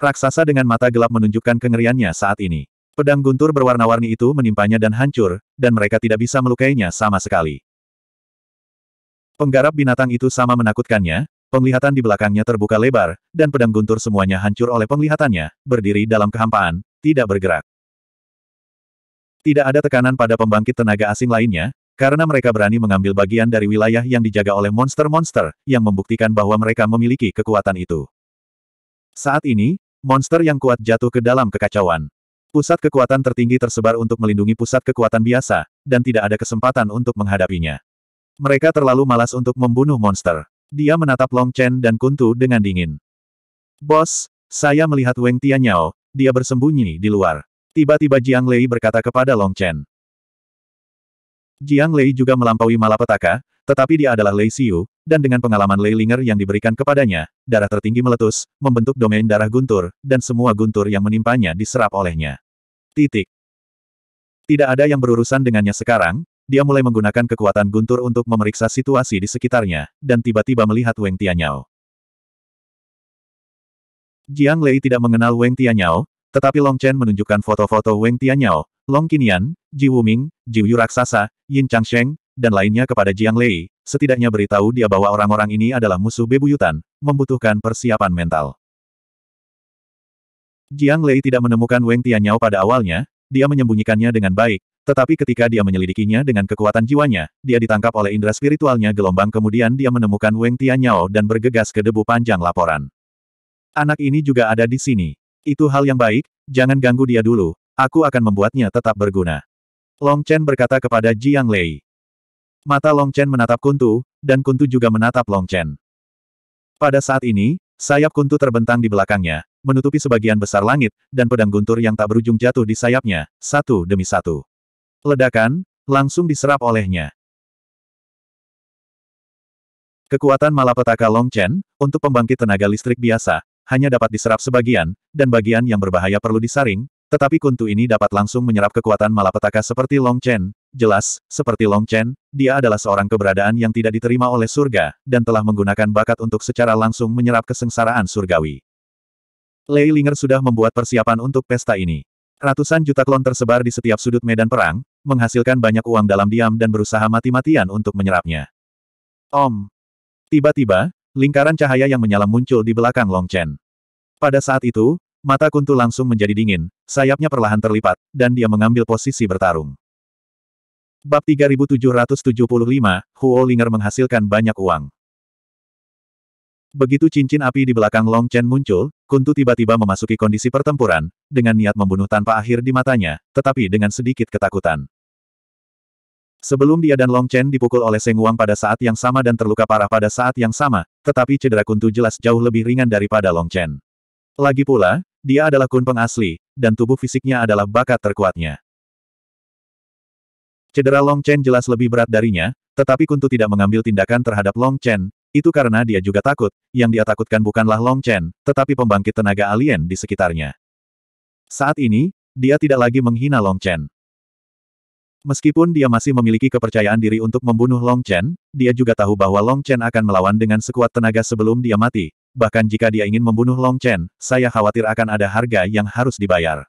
Raksasa dengan mata gelap menunjukkan kengeriannya saat ini. Pedang guntur berwarna-warni itu menimpanya dan hancur, dan mereka tidak bisa melukainya sama sekali. Penggarap binatang itu sama menakutkannya, Penglihatan di belakangnya terbuka lebar, dan pedang guntur semuanya hancur oleh penglihatannya, berdiri dalam kehampaan, tidak bergerak. Tidak ada tekanan pada pembangkit tenaga asing lainnya, karena mereka berani mengambil bagian dari wilayah yang dijaga oleh monster-monster, yang membuktikan bahwa mereka memiliki kekuatan itu. Saat ini, monster yang kuat jatuh ke dalam kekacauan. Pusat kekuatan tertinggi tersebar untuk melindungi pusat kekuatan biasa, dan tidak ada kesempatan untuk menghadapinya. Mereka terlalu malas untuk membunuh monster. Dia menatap Long Chen dan Kuntu dengan dingin. Bos, saya melihat Weng Tianyao, dia bersembunyi di luar. Tiba-tiba Jiang Lei berkata kepada Long Chen. Jiang Lei juga melampaui malapetaka, tetapi dia adalah Lei Xiu, dan dengan pengalaman Lei Linger yang diberikan kepadanya, darah tertinggi meletus, membentuk domain darah guntur, dan semua guntur yang menimpanya diserap olehnya. Titik. Tidak ada yang berurusan dengannya sekarang, dia mulai menggunakan kekuatan guntur untuk memeriksa situasi di sekitarnya, dan tiba-tiba melihat Weng Tianyao. Jiang Lei tidak mengenal Weng Tianyao, tetapi Long Chen menunjukkan foto-foto Weng Tianyao, Long Qinian, Ji Wuming, Ji Yu Raksasa, Yin Changsheng, dan lainnya kepada Jiang Lei, setidaknya beritahu dia bahwa orang-orang ini adalah musuh bebuyutan, membutuhkan persiapan mental. Jiang Lei tidak menemukan Weng Tianyao pada awalnya, dia menyembunyikannya dengan baik, tetapi ketika dia menyelidikinya dengan kekuatan jiwanya, dia ditangkap oleh indera spiritualnya gelombang kemudian dia menemukan Weng Tianyao dan bergegas ke debu panjang laporan. Anak ini juga ada di sini. Itu hal yang baik, jangan ganggu dia dulu, aku akan membuatnya tetap berguna. Long Chen berkata kepada Jiang Lei. Mata Long Chen menatap Kuntu, dan Kuntu juga menatap Long Chen. Pada saat ini, sayap Kuntu terbentang di belakangnya, menutupi sebagian besar langit, dan pedang guntur yang tak berujung jatuh di sayapnya, satu demi satu. Ledakan, langsung diserap olehnya. Kekuatan malapetaka Long Chen untuk pembangkit tenaga listrik biasa, hanya dapat diserap sebagian, dan bagian yang berbahaya perlu disaring, tetapi kuntu ini dapat langsung menyerap kekuatan malapetaka seperti Long Chen. Jelas, seperti Long Chen, dia adalah seorang keberadaan yang tidak diterima oleh surga, dan telah menggunakan bakat untuk secara langsung menyerap kesengsaraan surgawi. Lei Linger sudah membuat persiapan untuk pesta ini. Ratusan juta klon tersebar di setiap sudut medan perang, menghasilkan banyak uang dalam diam dan berusaha mati-matian untuk menyerapnya. Om. Tiba-tiba, lingkaran cahaya yang menyala muncul di belakang Long Chen. Pada saat itu, mata kuntu langsung menjadi dingin, sayapnya perlahan terlipat, dan dia mengambil posisi bertarung. Bab 3775, Huo Linger menghasilkan banyak uang. Begitu cincin api di belakang Long Chen muncul, Kuntu tiba-tiba memasuki kondisi pertempuran, dengan niat membunuh tanpa akhir di matanya, tetapi dengan sedikit ketakutan. Sebelum dia dan Long Chen dipukul oleh Seng Wang pada saat yang sama dan terluka parah pada saat yang sama, tetapi cedera Kuntu jelas jauh lebih ringan daripada Long Chen. Lagi pula, dia adalah Kunpeng asli, dan tubuh fisiknya adalah bakat terkuatnya. Cedera Long Chen jelas lebih berat darinya, tetapi Kuntu tidak mengambil tindakan terhadap Long Chen, itu karena dia juga takut, yang dia takutkan bukanlah Long Chen, tetapi pembangkit tenaga alien di sekitarnya. Saat ini, dia tidak lagi menghina Long Chen. Meskipun dia masih memiliki kepercayaan diri untuk membunuh Long Chen, dia juga tahu bahwa Long Chen akan melawan dengan sekuat tenaga sebelum dia mati. Bahkan jika dia ingin membunuh Long Chen, saya khawatir akan ada harga yang harus dibayar.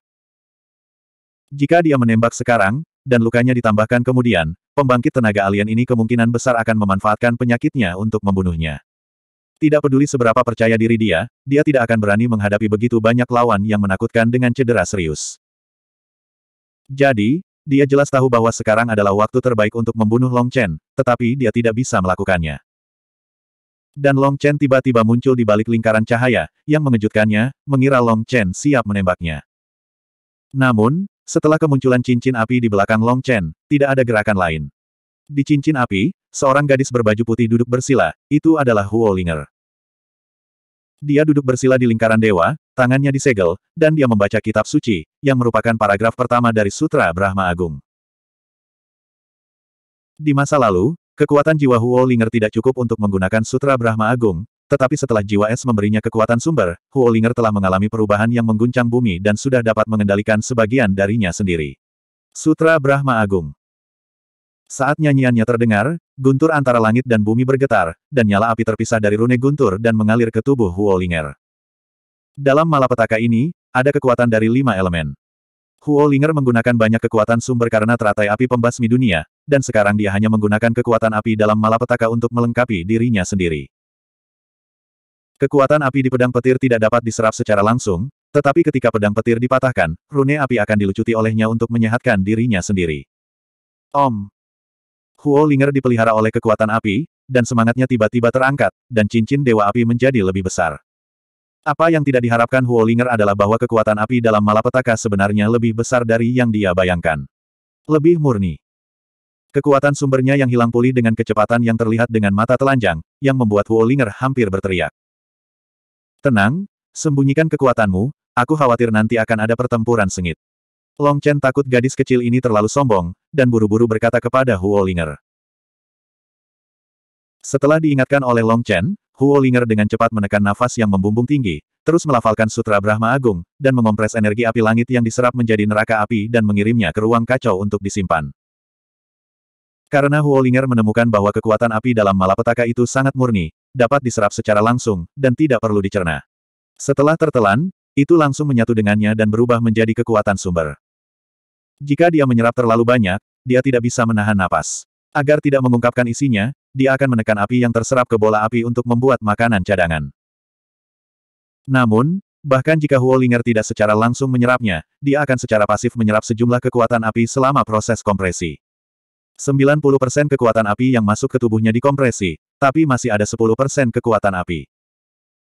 Jika dia menembak sekarang, dan lukanya ditambahkan kemudian, pembangkit tenaga alien ini kemungkinan besar akan memanfaatkan penyakitnya untuk membunuhnya. Tidak peduli seberapa percaya diri dia, dia tidak akan berani menghadapi begitu banyak lawan yang menakutkan dengan cedera serius. Jadi, dia jelas tahu bahwa sekarang adalah waktu terbaik untuk membunuh Long Chen, tetapi dia tidak bisa melakukannya. Dan Long Chen tiba-tiba muncul di balik lingkaran cahaya, yang mengejutkannya, mengira Long Chen siap menembaknya. Namun, setelah kemunculan cincin api di belakang Long Chen, tidak ada gerakan lain. Di cincin api, seorang gadis berbaju putih duduk bersila, itu adalah Huo Linger. Dia duduk bersila di lingkaran dewa, tangannya disegel, dan dia membaca kitab suci, yang merupakan paragraf pertama dari Sutra Brahma Agung. Di masa lalu, kekuatan jiwa Huo Linger tidak cukup untuk menggunakan Sutra Brahma Agung, tetapi setelah jiwa es memberinya kekuatan sumber, Huolinger telah mengalami perubahan yang mengguncang bumi dan sudah dapat mengendalikan sebagian darinya sendiri. Sutra Brahma Agung Saat nyanyiannya terdengar, guntur antara langit dan bumi bergetar, dan nyala api terpisah dari rune guntur dan mengalir ke tubuh Huolinger. Dalam malapetaka ini, ada kekuatan dari lima elemen. Huolinger menggunakan banyak kekuatan sumber karena teratai api pembasmi dunia, dan sekarang dia hanya menggunakan kekuatan api dalam malapetaka untuk melengkapi dirinya sendiri. Kekuatan api di pedang petir tidak dapat diserap secara langsung, tetapi ketika pedang petir dipatahkan, rune api akan dilucuti olehnya untuk menyehatkan dirinya sendiri. Om. Huo Linger dipelihara oleh kekuatan api, dan semangatnya tiba-tiba terangkat, dan cincin dewa api menjadi lebih besar. Apa yang tidak diharapkan Huo Linger adalah bahwa kekuatan api dalam malapetaka sebenarnya lebih besar dari yang dia bayangkan. Lebih murni. Kekuatan sumbernya yang hilang pulih dengan kecepatan yang terlihat dengan mata telanjang, yang membuat Huo Linger hampir berteriak. Tenang, sembunyikan kekuatanmu, aku khawatir nanti akan ada pertempuran sengit. Long Chen takut gadis kecil ini terlalu sombong, dan buru-buru berkata kepada Huo Ling'er. Setelah diingatkan oleh Long Chen, Huo Ling'er dengan cepat menekan nafas yang membumbung tinggi, terus melafalkan Sutra Brahma Agung, dan mengompres energi api langit yang diserap menjadi neraka api dan mengirimnya ke ruang kacau untuk disimpan. Karena Huo Ling'er menemukan bahwa kekuatan api dalam malapetaka itu sangat murni, dapat diserap secara langsung, dan tidak perlu dicerna. Setelah tertelan, itu langsung menyatu dengannya dan berubah menjadi kekuatan sumber. Jika dia menyerap terlalu banyak, dia tidak bisa menahan napas. Agar tidak mengungkapkan isinya, dia akan menekan api yang terserap ke bola api untuk membuat makanan cadangan. Namun, bahkan jika Huolinger tidak secara langsung menyerapnya, dia akan secara pasif menyerap sejumlah kekuatan api selama proses kompresi. 90% kekuatan api yang masuk ke tubuhnya dikompresi, tapi masih ada 10% kekuatan api.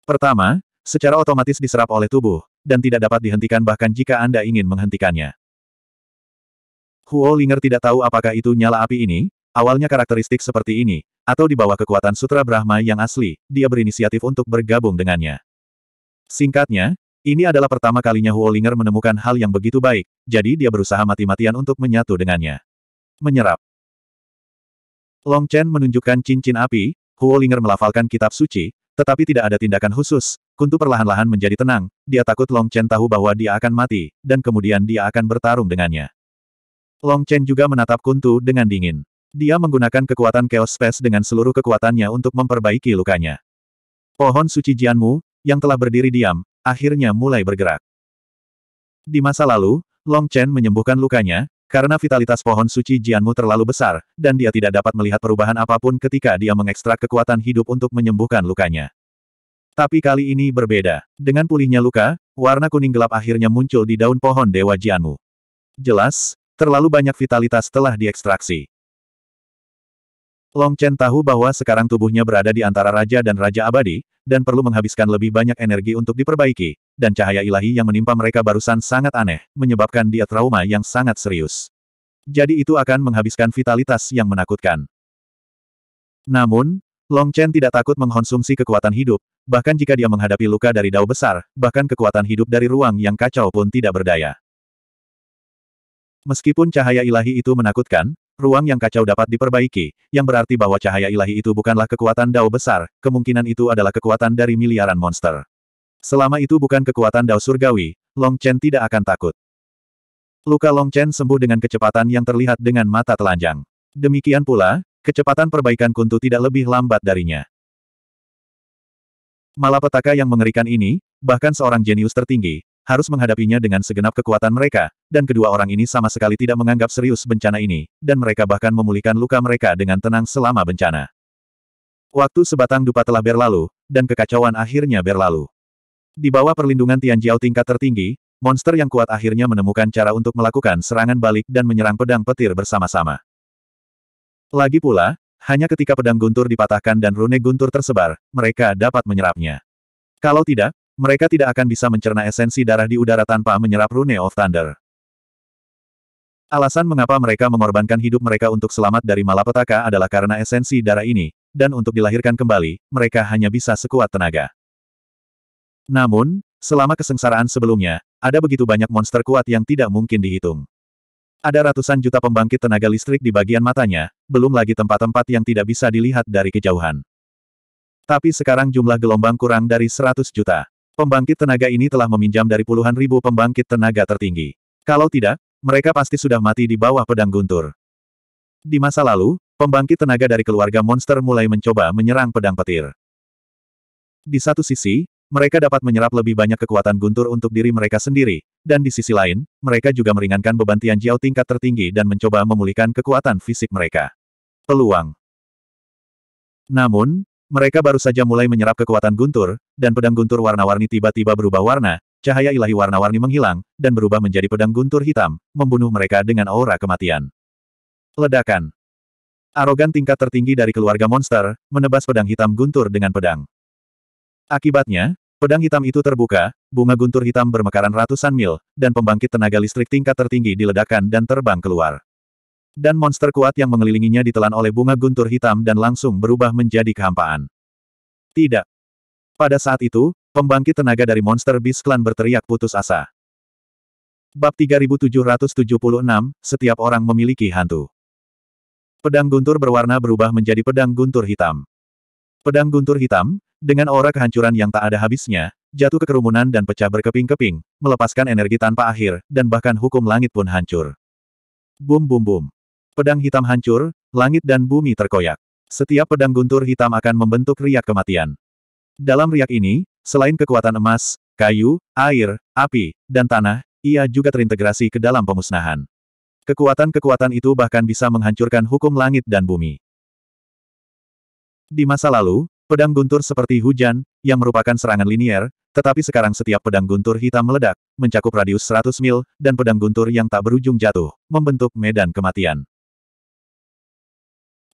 Pertama, secara otomatis diserap oleh tubuh, dan tidak dapat dihentikan bahkan jika Anda ingin menghentikannya. Huo Linger tidak tahu apakah itu nyala api ini, awalnya karakteristik seperti ini, atau di bawah kekuatan Sutra Brahma yang asli, dia berinisiatif untuk bergabung dengannya. Singkatnya, ini adalah pertama kalinya Huo Linger menemukan hal yang begitu baik, jadi dia berusaha mati-matian untuk menyatu dengannya. Menyerap. Long Chen menunjukkan cincin api, Huo Ling'er melafalkan kitab suci, tetapi tidak ada tindakan khusus. Kuntu perlahan-lahan menjadi tenang, dia takut Long Chen tahu bahwa dia akan mati, dan kemudian dia akan bertarung dengannya. Long Chen juga menatap Kuntu dengan dingin. Dia menggunakan kekuatan Chaos Space dengan seluruh kekuatannya untuk memperbaiki lukanya. Pohon suci Jianmu, yang telah berdiri diam, akhirnya mulai bergerak. Di masa lalu, Long Chen menyembuhkan lukanya, karena vitalitas pohon suci Jianmu terlalu besar, dan dia tidak dapat melihat perubahan apapun ketika dia mengekstrak kekuatan hidup untuk menyembuhkan lukanya. Tapi kali ini berbeda. Dengan pulihnya luka, warna kuning gelap akhirnya muncul di daun pohon Dewa Jianmu. Jelas, terlalu banyak vitalitas telah diekstraksi. Long Chen tahu bahwa sekarang tubuhnya berada di antara raja dan raja abadi, dan perlu menghabiskan lebih banyak energi untuk diperbaiki, dan cahaya ilahi yang menimpa mereka barusan sangat aneh, menyebabkan dia trauma yang sangat serius. Jadi itu akan menghabiskan vitalitas yang menakutkan. Namun, Long Chen tidak takut mengkonsumsi kekuatan hidup, bahkan jika dia menghadapi luka dari dao besar, bahkan kekuatan hidup dari ruang yang kacau pun tidak berdaya. Meskipun cahaya ilahi itu menakutkan, ruang yang kacau dapat diperbaiki, yang berarti bahwa cahaya ilahi itu bukanlah kekuatan dao besar, kemungkinan itu adalah kekuatan dari miliaran monster. Selama itu bukan kekuatan dao surgawi, Long Chen tidak akan takut. Luka Long Chen sembuh dengan kecepatan yang terlihat dengan mata telanjang. Demikian pula, kecepatan perbaikan kuntu tidak lebih lambat darinya. Malapetaka yang mengerikan ini, bahkan seorang jenius tertinggi, harus menghadapinya dengan segenap kekuatan mereka, dan kedua orang ini sama sekali tidak menganggap serius bencana ini, dan mereka bahkan memulihkan luka mereka dengan tenang selama bencana. Waktu sebatang dupa telah berlalu, dan kekacauan akhirnya berlalu. Di bawah perlindungan Tian Jiao tingkat tertinggi, monster yang kuat akhirnya menemukan cara untuk melakukan serangan balik dan menyerang pedang petir bersama-sama. Lagi pula, hanya ketika pedang guntur dipatahkan dan rune guntur tersebar, mereka dapat menyerapnya. Kalau tidak, mereka tidak akan bisa mencerna esensi darah di udara tanpa menyerap rune of thunder. Alasan mengapa mereka mengorbankan hidup mereka untuk selamat dari malapetaka adalah karena esensi darah ini, dan untuk dilahirkan kembali, mereka hanya bisa sekuat tenaga. Namun, selama kesengsaraan sebelumnya, ada begitu banyak monster kuat yang tidak mungkin dihitung. Ada ratusan juta pembangkit tenaga listrik di bagian matanya, belum lagi tempat-tempat yang tidak bisa dilihat dari kejauhan. Tapi sekarang jumlah gelombang kurang dari 100 juta. Pembangkit tenaga ini telah meminjam dari puluhan ribu pembangkit tenaga tertinggi. Kalau tidak, mereka pasti sudah mati di bawah pedang guntur. Di masa lalu, pembangkit tenaga dari keluarga monster mulai mencoba menyerang pedang petir. Di satu sisi, mereka dapat menyerap lebih banyak kekuatan guntur untuk diri mereka sendiri, dan di sisi lain, mereka juga meringankan beban Tian Jiao tingkat tertinggi dan mencoba memulihkan kekuatan fisik mereka. Peluang Namun, mereka baru saja mulai menyerap kekuatan guntur, dan pedang guntur warna-warni tiba-tiba berubah warna, cahaya ilahi warna-warni menghilang, dan berubah menjadi pedang guntur hitam, membunuh mereka dengan aura kematian. Ledakan Arogan tingkat tertinggi dari keluarga monster, menebas pedang hitam guntur dengan pedang. Akibatnya, pedang hitam itu terbuka, bunga guntur hitam bermekaran ratusan mil, dan pembangkit tenaga listrik tingkat tertinggi diledakkan dan terbang keluar. Dan monster kuat yang mengelilinginya ditelan oleh bunga guntur hitam dan langsung berubah menjadi kehampaan. Tidak. Pada saat itu, pembangkit tenaga dari monster Beast Clan berteriak putus asa. Bab 3776, setiap orang memiliki hantu. Pedang guntur berwarna berubah menjadi pedang guntur hitam. Pedang guntur hitam, dengan aura kehancuran yang tak ada habisnya, jatuh ke kerumunan dan pecah berkeping-keping, melepaskan energi tanpa akhir, dan bahkan hukum langit pun hancur. Bum bum bum. Pedang hitam hancur, langit dan bumi terkoyak. Setiap pedang guntur hitam akan membentuk riak kematian. Dalam riak ini, selain kekuatan emas, kayu, air, api, dan tanah, ia juga terintegrasi ke dalam pemusnahan. Kekuatan-kekuatan itu bahkan bisa menghancurkan hukum langit dan bumi. Di masa lalu, Pedang guntur seperti hujan, yang merupakan serangan linier, tetapi sekarang setiap pedang guntur hitam meledak, mencakup radius 100 mil, dan pedang guntur yang tak berujung jatuh, membentuk medan kematian.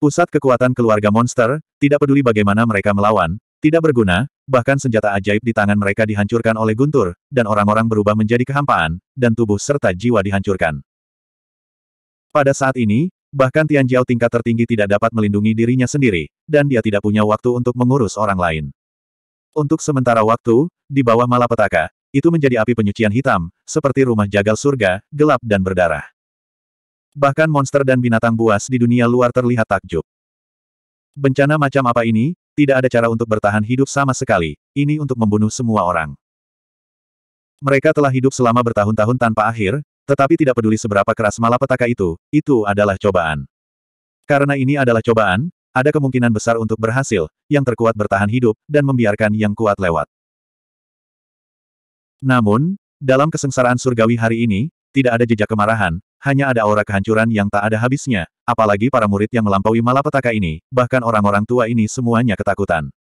Pusat kekuatan keluarga monster, tidak peduli bagaimana mereka melawan, tidak berguna, bahkan senjata ajaib di tangan mereka dihancurkan oleh guntur, dan orang-orang berubah menjadi kehampaan, dan tubuh serta jiwa dihancurkan. Pada saat ini, Bahkan Tian Jiao tingkat tertinggi tidak dapat melindungi dirinya sendiri, dan dia tidak punya waktu untuk mengurus orang lain. Untuk sementara waktu, di bawah malapetaka, itu menjadi api penyucian hitam, seperti rumah jagal surga, gelap dan berdarah. Bahkan monster dan binatang buas di dunia luar terlihat takjub. Bencana macam apa ini, tidak ada cara untuk bertahan hidup sama sekali, ini untuk membunuh semua orang. Mereka telah hidup selama bertahun-tahun tanpa akhir, tetapi tidak peduli seberapa keras malapetaka itu, itu adalah cobaan. Karena ini adalah cobaan, ada kemungkinan besar untuk berhasil, yang terkuat bertahan hidup, dan membiarkan yang kuat lewat. Namun, dalam kesengsaraan surgawi hari ini, tidak ada jejak kemarahan, hanya ada aura kehancuran yang tak ada habisnya, apalagi para murid yang melampaui malapetaka ini, bahkan orang-orang tua ini semuanya ketakutan.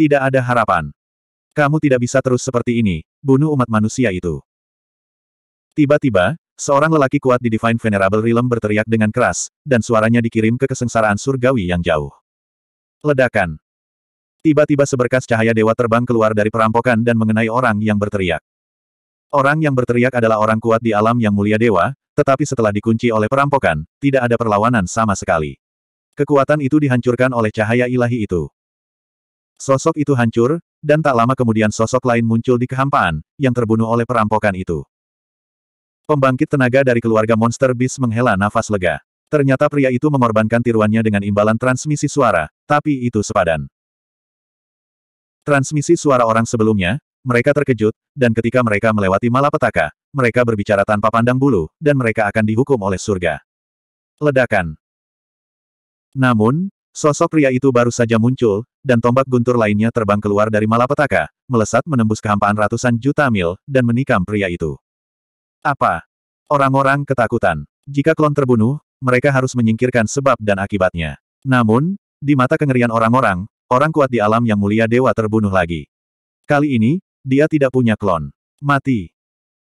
Tidak ada harapan. Kamu tidak bisa terus seperti ini, bunuh umat manusia itu. Tiba-tiba, seorang lelaki kuat di Divine Venerable Realm berteriak dengan keras, dan suaranya dikirim ke kesengsaraan surgawi yang jauh. Ledakan. Tiba-tiba seberkas cahaya dewa terbang keluar dari perampokan dan mengenai orang yang berteriak. Orang yang berteriak adalah orang kuat di alam yang mulia dewa, tetapi setelah dikunci oleh perampokan, tidak ada perlawanan sama sekali. Kekuatan itu dihancurkan oleh cahaya ilahi itu. Sosok itu hancur, dan tak lama kemudian sosok lain muncul di kehampaan, yang terbunuh oleh perampokan itu. Pembangkit tenaga dari keluarga Monster Beast menghela nafas lega. Ternyata pria itu mengorbankan tiruannya dengan imbalan transmisi suara, tapi itu sepadan. Transmisi suara orang sebelumnya, mereka terkejut, dan ketika mereka melewati malapetaka, mereka berbicara tanpa pandang bulu, dan mereka akan dihukum oleh surga. Ledakan. Namun, sosok pria itu baru saja muncul, dan tombak guntur lainnya terbang keluar dari malapetaka, melesat menembus kehampaan ratusan juta mil, dan menikam pria itu. Apa? Orang-orang ketakutan. Jika klon terbunuh, mereka harus menyingkirkan sebab dan akibatnya. Namun, di mata kengerian orang-orang, orang kuat di alam yang mulia dewa terbunuh lagi. Kali ini, dia tidak punya klon. Mati.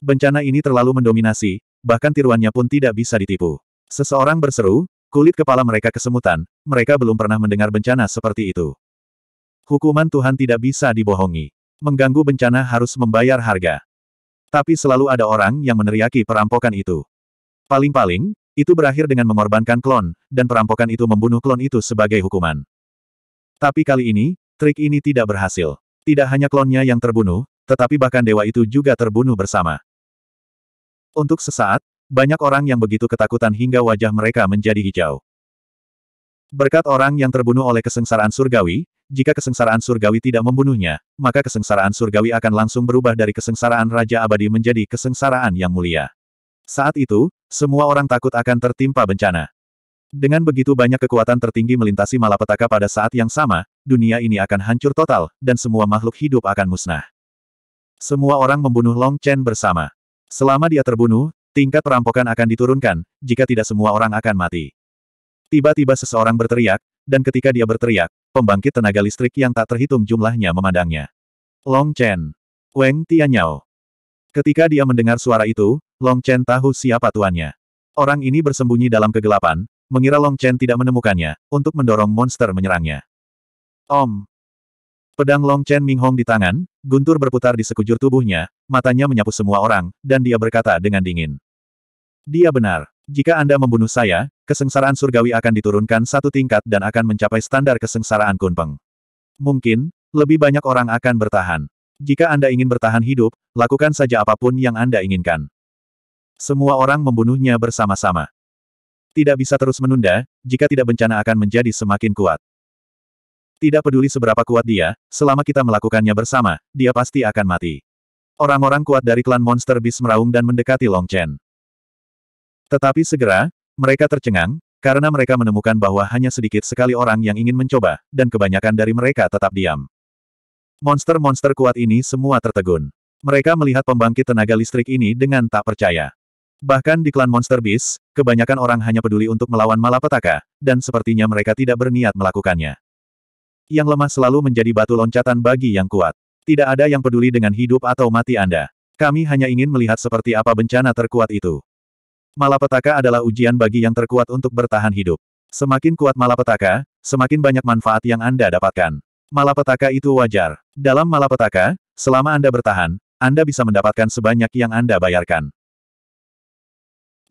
Bencana ini terlalu mendominasi, bahkan tiruannya pun tidak bisa ditipu. Seseorang berseru, kulit kepala mereka kesemutan, mereka belum pernah mendengar bencana seperti itu. Hukuman Tuhan tidak bisa dibohongi. Mengganggu bencana harus membayar harga. Tapi selalu ada orang yang meneriaki perampokan itu. Paling-paling, itu berakhir dengan mengorbankan klon, dan perampokan itu membunuh klon itu sebagai hukuman. Tapi kali ini, trik ini tidak berhasil. Tidak hanya klonnya yang terbunuh, tetapi bahkan dewa itu juga terbunuh bersama. Untuk sesaat, banyak orang yang begitu ketakutan hingga wajah mereka menjadi hijau. Berkat orang yang terbunuh oleh kesengsaraan surgawi, jika kesengsaraan surgawi tidak membunuhnya, maka kesengsaraan surgawi akan langsung berubah dari kesengsaraan Raja Abadi menjadi kesengsaraan yang mulia. Saat itu, semua orang takut akan tertimpa bencana. Dengan begitu banyak kekuatan tertinggi melintasi malapetaka pada saat yang sama, dunia ini akan hancur total, dan semua makhluk hidup akan musnah. Semua orang membunuh Long Chen bersama. Selama dia terbunuh, tingkat perampokan akan diturunkan, jika tidak semua orang akan mati. Tiba-tiba seseorang berteriak, dan ketika dia berteriak, pembangkit tenaga listrik yang tak terhitung jumlahnya memandangnya. Long Chen. Weng Tianyao. Ketika dia mendengar suara itu, Long Chen tahu siapa tuannya. Orang ini bersembunyi dalam kegelapan, mengira Long Chen tidak menemukannya, untuk mendorong monster menyerangnya. Om. Pedang Long Chen Ming Hong di tangan, guntur berputar di sekujur tubuhnya, matanya menyapu semua orang, dan dia berkata dengan dingin. Dia benar. Jika Anda membunuh saya, kesengsaraan surgawi akan diturunkan satu tingkat dan akan mencapai standar kesengsaraan Kunpeng. Mungkin, lebih banyak orang akan bertahan. Jika Anda ingin bertahan hidup, lakukan saja apapun yang Anda inginkan. Semua orang membunuhnya bersama-sama. Tidak bisa terus menunda, jika tidak bencana akan menjadi semakin kuat. Tidak peduli seberapa kuat dia, selama kita melakukannya bersama, dia pasti akan mati. Orang-orang kuat dari klan Monster Beast meraung dan mendekati Long Chen. Tetapi segera, mereka tercengang, karena mereka menemukan bahwa hanya sedikit sekali orang yang ingin mencoba, dan kebanyakan dari mereka tetap diam. Monster-monster kuat ini semua tertegun. Mereka melihat pembangkit tenaga listrik ini dengan tak percaya. Bahkan di klan Monster Beast, kebanyakan orang hanya peduli untuk melawan malapetaka, dan sepertinya mereka tidak berniat melakukannya. Yang lemah selalu menjadi batu loncatan bagi yang kuat. Tidak ada yang peduli dengan hidup atau mati Anda. Kami hanya ingin melihat seperti apa bencana terkuat itu. Malapetaka adalah ujian bagi yang terkuat untuk bertahan hidup. Semakin kuat malapetaka, semakin banyak manfaat yang Anda dapatkan. Malapetaka itu wajar. Dalam malapetaka, selama Anda bertahan, Anda bisa mendapatkan sebanyak yang Anda bayarkan.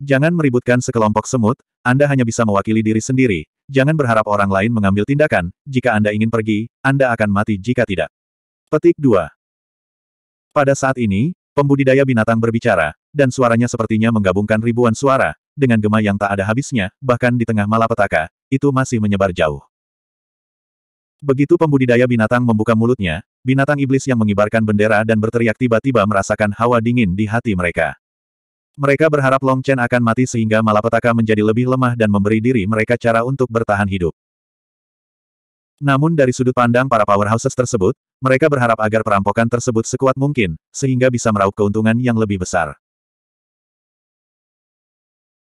Jangan meributkan sekelompok semut, Anda hanya bisa mewakili diri sendiri. Jangan berharap orang lain mengambil tindakan, jika Anda ingin pergi, Anda akan mati jika tidak. Petik 2. Pada saat ini, pembudidaya binatang berbicara, dan suaranya sepertinya menggabungkan ribuan suara, dengan gema yang tak ada habisnya, bahkan di tengah malapetaka, itu masih menyebar jauh. Begitu pembudidaya binatang membuka mulutnya, binatang iblis yang mengibarkan bendera dan berteriak tiba-tiba merasakan hawa dingin di hati mereka. Mereka berharap Long Chen akan mati sehingga malapetaka menjadi lebih lemah dan memberi diri mereka cara untuk bertahan hidup. Namun dari sudut pandang para powerhouses tersebut, mereka berharap agar perampokan tersebut sekuat mungkin, sehingga bisa meraup keuntungan yang lebih besar.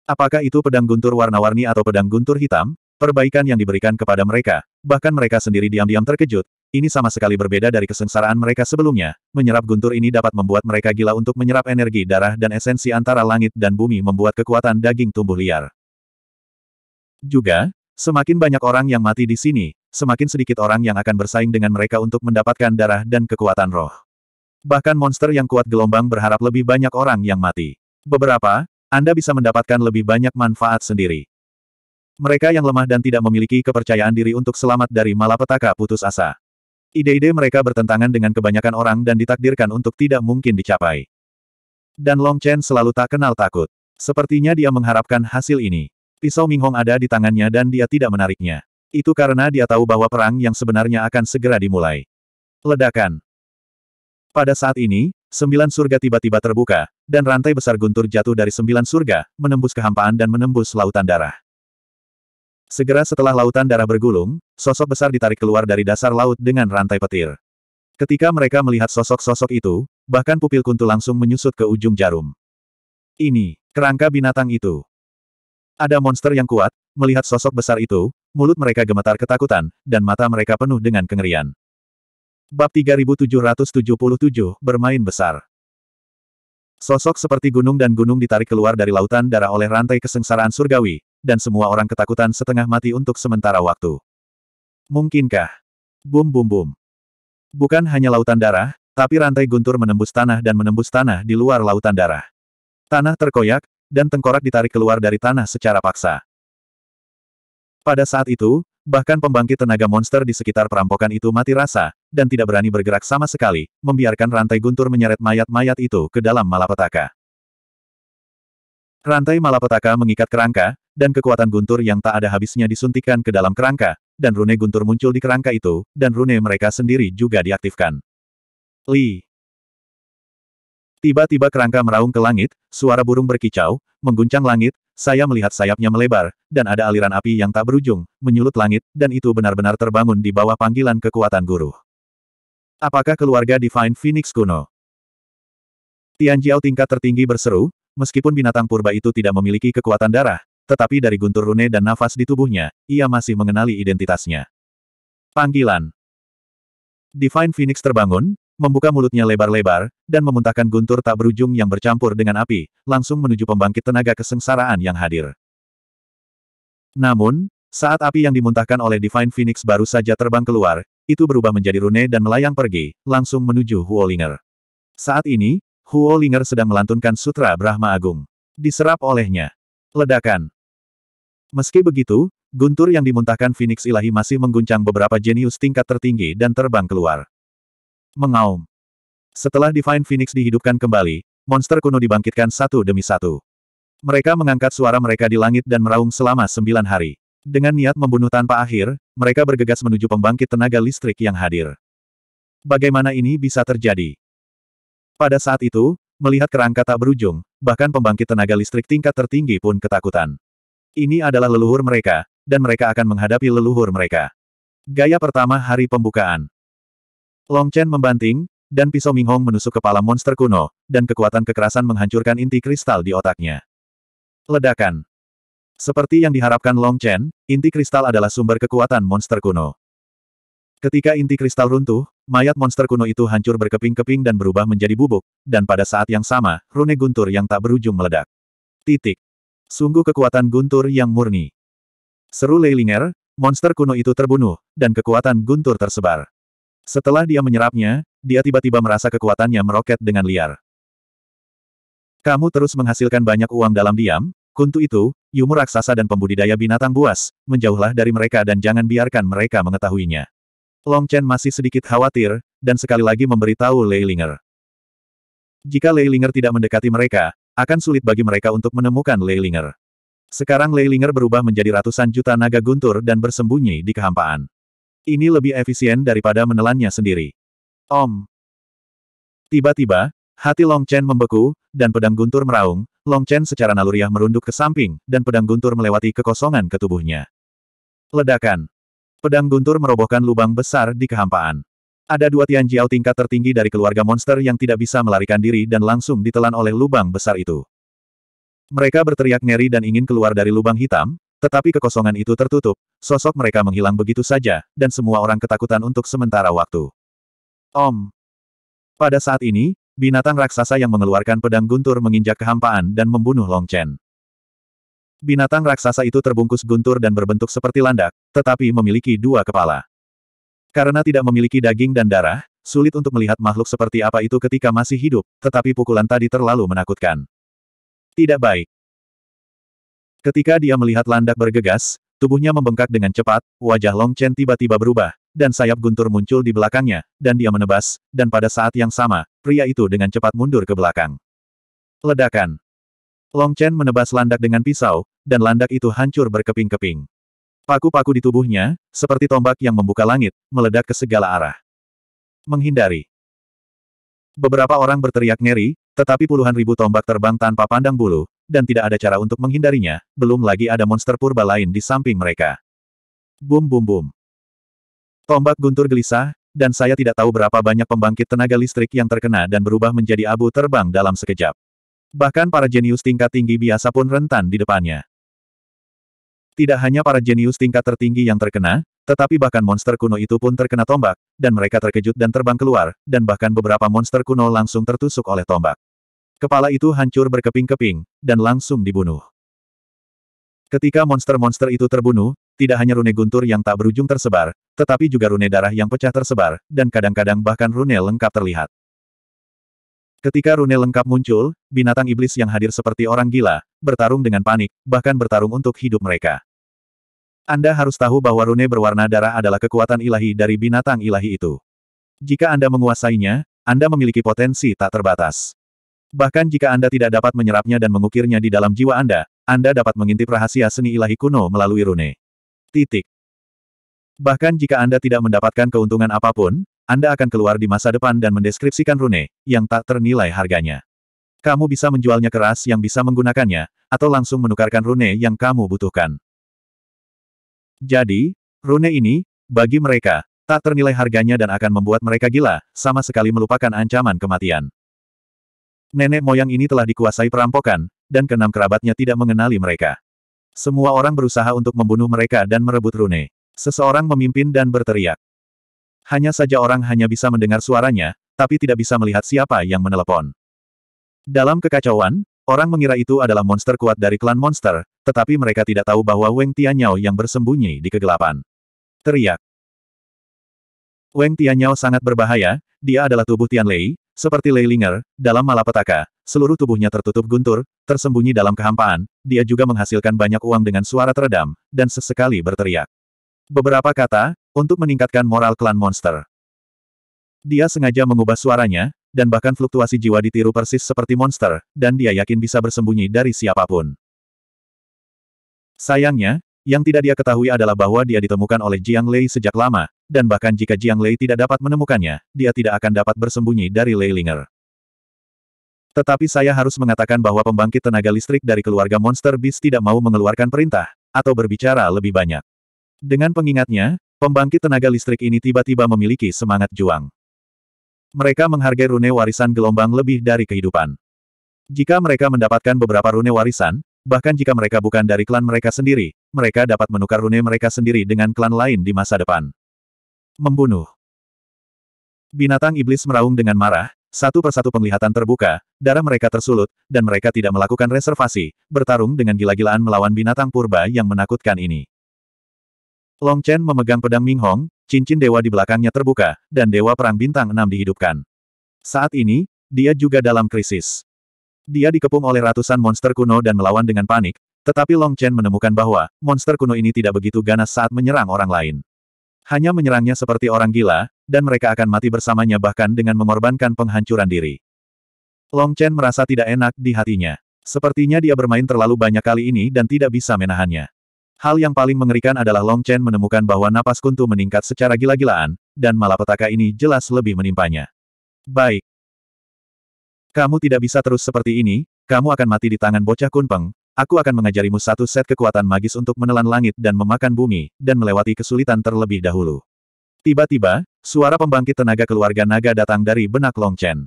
Apakah itu pedang guntur warna-warni atau pedang guntur hitam? Perbaikan yang diberikan kepada mereka, bahkan mereka sendiri diam-diam terkejut, ini sama sekali berbeda dari kesengsaraan mereka sebelumnya, menyerap guntur ini dapat membuat mereka gila untuk menyerap energi darah dan esensi antara langit dan bumi membuat kekuatan daging tumbuh liar. Juga, semakin banyak orang yang mati di sini, semakin sedikit orang yang akan bersaing dengan mereka untuk mendapatkan darah dan kekuatan roh. Bahkan monster yang kuat gelombang berharap lebih banyak orang yang mati. Beberapa, anda bisa mendapatkan lebih banyak manfaat sendiri. Mereka yang lemah dan tidak memiliki kepercayaan diri untuk selamat dari malapetaka putus asa. Ide-ide mereka bertentangan dengan kebanyakan orang dan ditakdirkan untuk tidak mungkin dicapai. Dan Long Chen selalu tak kenal takut. Sepertinya dia mengharapkan hasil ini. Pisau Ming Hong ada di tangannya dan dia tidak menariknya. Itu karena dia tahu bahwa perang yang sebenarnya akan segera dimulai. Ledakan. Pada saat ini, sembilan surga tiba-tiba terbuka, dan rantai besar guntur jatuh dari sembilan surga, menembus kehampaan dan menembus lautan darah. Segera setelah lautan darah bergulung, sosok besar ditarik keluar dari dasar laut dengan rantai petir. Ketika mereka melihat sosok-sosok itu, bahkan pupil kuntu langsung menyusut ke ujung jarum. Ini, kerangka binatang itu. Ada monster yang kuat, melihat sosok besar itu, mulut mereka gemetar ketakutan, dan mata mereka penuh dengan kengerian. Bab 3777, Bermain Besar Sosok seperti gunung dan gunung ditarik keluar dari lautan darah oleh rantai kesengsaraan surgawi, dan semua orang ketakutan setengah mati untuk sementara waktu. Mungkinkah? Bum bum bum. Bukan hanya lautan darah, tapi rantai guntur menembus tanah dan menembus tanah di luar lautan darah. Tanah terkoyak, dan tengkorak ditarik keluar dari tanah secara paksa. Pada saat itu, bahkan pembangkit tenaga monster di sekitar perampokan itu mati rasa, dan tidak berani bergerak sama sekali, membiarkan rantai guntur menyeret mayat-mayat itu ke dalam malapetaka. Rantai malapetaka mengikat kerangka, dan kekuatan guntur yang tak ada habisnya disuntikan ke dalam kerangka, dan rune guntur muncul di kerangka itu, dan rune mereka sendiri juga diaktifkan. Li. Tiba-tiba kerangka meraung ke langit, suara burung berkicau, mengguncang langit, saya melihat sayapnya melebar, dan ada aliran api yang tak berujung, menyulut langit, dan itu benar-benar terbangun di bawah panggilan kekuatan guru. Apakah keluarga Divine Phoenix kuno? Tianjiao tingkat tertinggi berseru, meskipun binatang purba itu tidak memiliki kekuatan darah, tetapi dari guntur rune dan nafas di tubuhnya, ia masih mengenali identitasnya. Panggilan Divine Phoenix terbangun, membuka mulutnya lebar-lebar, dan memuntahkan guntur tak berujung yang bercampur dengan api, langsung menuju pembangkit tenaga kesengsaraan yang hadir. Namun, saat api yang dimuntahkan oleh Divine Phoenix baru saja terbang keluar, itu berubah menjadi rune dan melayang pergi, langsung menuju Huolinger. Saat ini, Huolinger sedang melantunkan Sutra Brahma Agung. Diserap olehnya. Ledakan. Meski begitu, guntur yang dimuntahkan Phoenix Ilahi masih mengguncang beberapa jenius tingkat tertinggi dan terbang keluar. Mengaum. Setelah Divine Phoenix dihidupkan kembali, monster kuno dibangkitkan satu demi satu. Mereka mengangkat suara mereka di langit dan meraung selama sembilan hari. Dengan niat membunuh tanpa akhir, mereka bergegas menuju pembangkit tenaga listrik yang hadir. Bagaimana ini bisa terjadi? Pada saat itu, melihat kerangka tak berujung, bahkan pembangkit tenaga listrik tingkat tertinggi pun ketakutan. Ini adalah leluhur mereka, dan mereka akan menghadapi leluhur mereka. Gaya pertama hari pembukaan. Long Chen membanting, dan pisau Minghong menusuk kepala monster kuno, dan kekuatan kekerasan menghancurkan inti kristal di otaknya. Ledakan. Seperti yang diharapkan Long Chen, inti kristal adalah sumber kekuatan monster kuno. Ketika inti kristal runtuh, mayat monster kuno itu hancur berkeping-keping dan berubah menjadi bubuk, dan pada saat yang sama, rune guntur yang tak berujung meledak. Titik. Sungguh kekuatan guntur yang murni. Seru Leilinger, monster kuno itu terbunuh, dan kekuatan guntur tersebar. Setelah dia menyerapnya, dia tiba-tiba merasa kekuatannya meroket dengan liar. Kamu terus menghasilkan banyak uang dalam diam, untuk itu, Yumu raksasa dan pembudidaya binatang buas, menjauhlah dari mereka dan jangan biarkan mereka mengetahuinya. Long Chen masih sedikit khawatir, dan sekali lagi memberitahu Lei Ling'er. Jika Lei Ling'er tidak mendekati mereka, akan sulit bagi mereka untuk menemukan Lei Ling'er. Sekarang Lei Ling'er berubah menjadi ratusan juta naga guntur dan bersembunyi di kehampaan. Ini lebih efisien daripada menelannya sendiri. Om. Tiba-tiba, hati Long Chen membeku, dan pedang guntur meraung, Long Chen secara naluriah merunduk ke samping, dan pedang guntur melewati kekosongan ke tubuhnya. Ledakan. Pedang guntur merobohkan lubang besar di kehampaan. Ada dua Tian Jiao tingkat tertinggi dari keluarga monster yang tidak bisa melarikan diri dan langsung ditelan oleh lubang besar itu. Mereka berteriak ngeri dan ingin keluar dari lubang hitam, tetapi kekosongan itu tertutup, sosok mereka menghilang begitu saja, dan semua orang ketakutan untuk sementara waktu. Om. Pada saat ini, Binatang raksasa yang mengeluarkan pedang guntur menginjak kehampaan dan membunuh Long Chen. Binatang raksasa itu terbungkus guntur dan berbentuk seperti landak, tetapi memiliki dua kepala. Karena tidak memiliki daging dan darah, sulit untuk melihat makhluk seperti apa itu ketika masih hidup, tetapi pukulan tadi terlalu menakutkan. Tidak baik. Ketika dia melihat landak bergegas, tubuhnya membengkak dengan cepat, wajah Long Chen tiba-tiba berubah, dan sayap guntur muncul di belakangnya, dan dia menebas, dan pada saat yang sama, pria itu dengan cepat mundur ke belakang. Ledakan. Long Chen menebas landak dengan pisau, dan landak itu hancur berkeping-keping. Paku-paku di tubuhnya, seperti tombak yang membuka langit, meledak ke segala arah. Menghindari. Beberapa orang berteriak ngeri, tetapi puluhan ribu tombak terbang tanpa pandang bulu, dan tidak ada cara untuk menghindarinya, belum lagi ada monster purba lain di samping mereka. Bum bum bum. Tombak guntur gelisah, dan saya tidak tahu berapa banyak pembangkit tenaga listrik yang terkena dan berubah menjadi abu terbang dalam sekejap. Bahkan para jenius tingkat tinggi biasa pun rentan di depannya. Tidak hanya para jenius tingkat tertinggi yang terkena, tetapi bahkan monster kuno itu pun terkena tombak, dan mereka terkejut dan terbang keluar, dan bahkan beberapa monster kuno langsung tertusuk oleh tombak. Kepala itu hancur berkeping-keping, dan langsung dibunuh. Ketika monster-monster itu terbunuh, tidak hanya rune guntur yang tak berujung tersebar, tetapi juga rune darah yang pecah tersebar, dan kadang-kadang bahkan rune lengkap terlihat. Ketika rune lengkap muncul, binatang iblis yang hadir seperti orang gila, bertarung dengan panik, bahkan bertarung untuk hidup mereka. Anda harus tahu bahwa rune berwarna darah adalah kekuatan ilahi dari binatang ilahi itu. Jika Anda menguasainya, Anda memiliki potensi tak terbatas. Bahkan jika Anda tidak dapat menyerapnya dan mengukirnya di dalam jiwa Anda, Anda dapat mengintip rahasia seni ilahi kuno melalui rune. Titik. Bahkan jika Anda tidak mendapatkan keuntungan apapun, Anda akan keluar di masa depan dan mendeskripsikan rune, yang tak ternilai harganya. Kamu bisa menjualnya keras yang bisa menggunakannya, atau langsung menukarkan rune yang kamu butuhkan. Jadi, rune ini, bagi mereka, tak ternilai harganya dan akan membuat mereka gila, sama sekali melupakan ancaman kematian. Nenek moyang ini telah dikuasai perampokan, dan keenam kerabatnya tidak mengenali mereka. Semua orang berusaha untuk membunuh mereka dan merebut rune. Seseorang memimpin dan berteriak. Hanya saja orang hanya bisa mendengar suaranya, tapi tidak bisa melihat siapa yang menelepon. Dalam kekacauan, orang mengira itu adalah monster kuat dari klan monster, tetapi mereka tidak tahu bahwa Weng Tianyao yang bersembunyi di kegelapan. Teriak. Weng Tianyao sangat berbahaya, dia adalah tubuh Tian Lei, seperti Lei Ling'er dalam malapetaka, seluruh tubuhnya tertutup guntur, tersembunyi dalam kehampaan, dia juga menghasilkan banyak uang dengan suara teredam, dan sesekali berteriak. Beberapa kata, untuk meningkatkan moral klan monster. Dia sengaja mengubah suaranya, dan bahkan fluktuasi jiwa ditiru persis seperti monster, dan dia yakin bisa bersembunyi dari siapapun. Sayangnya, yang tidak dia ketahui adalah bahwa dia ditemukan oleh Jiang Lei sejak lama, dan bahkan jika Jiang Lei tidak dapat menemukannya, dia tidak akan dapat bersembunyi dari Lei Linger. Tetapi saya harus mengatakan bahwa pembangkit tenaga listrik dari keluarga Monster Beast tidak mau mengeluarkan perintah, atau berbicara lebih banyak. Dengan pengingatnya, pembangkit tenaga listrik ini tiba-tiba memiliki semangat juang. Mereka menghargai rune warisan gelombang lebih dari kehidupan. Jika mereka mendapatkan beberapa rune warisan, bahkan jika mereka bukan dari klan mereka sendiri, mereka dapat menukar rune mereka sendiri dengan klan lain di masa depan. Membunuh Binatang iblis meraung dengan marah, satu persatu penglihatan terbuka, darah mereka tersulut, dan mereka tidak melakukan reservasi, bertarung dengan gila-gilaan melawan binatang purba yang menakutkan ini. Long Chen memegang pedang Ming Hong, cincin dewa di belakangnya terbuka, dan dewa perang bintang enam dihidupkan. Saat ini, dia juga dalam krisis. Dia dikepung oleh ratusan monster kuno dan melawan dengan panik, tetapi Long Chen menemukan bahwa monster kuno ini tidak begitu ganas saat menyerang orang lain. Hanya menyerangnya seperti orang gila, dan mereka akan mati bersamanya bahkan dengan mengorbankan penghancuran diri. Long Chen merasa tidak enak di hatinya. Sepertinya dia bermain terlalu banyak kali ini dan tidak bisa menahannya. Hal yang paling mengerikan adalah Long Chen menemukan bahwa napas kuntu meningkat secara gila-gilaan, dan malapetaka ini jelas lebih menimpanya. Baik. Kamu tidak bisa terus seperti ini, kamu akan mati di tangan bocah kunpeng, aku akan mengajarimu satu set kekuatan magis untuk menelan langit dan memakan bumi, dan melewati kesulitan terlebih dahulu. Tiba-tiba, suara pembangkit tenaga keluarga naga datang dari benak Long Chen.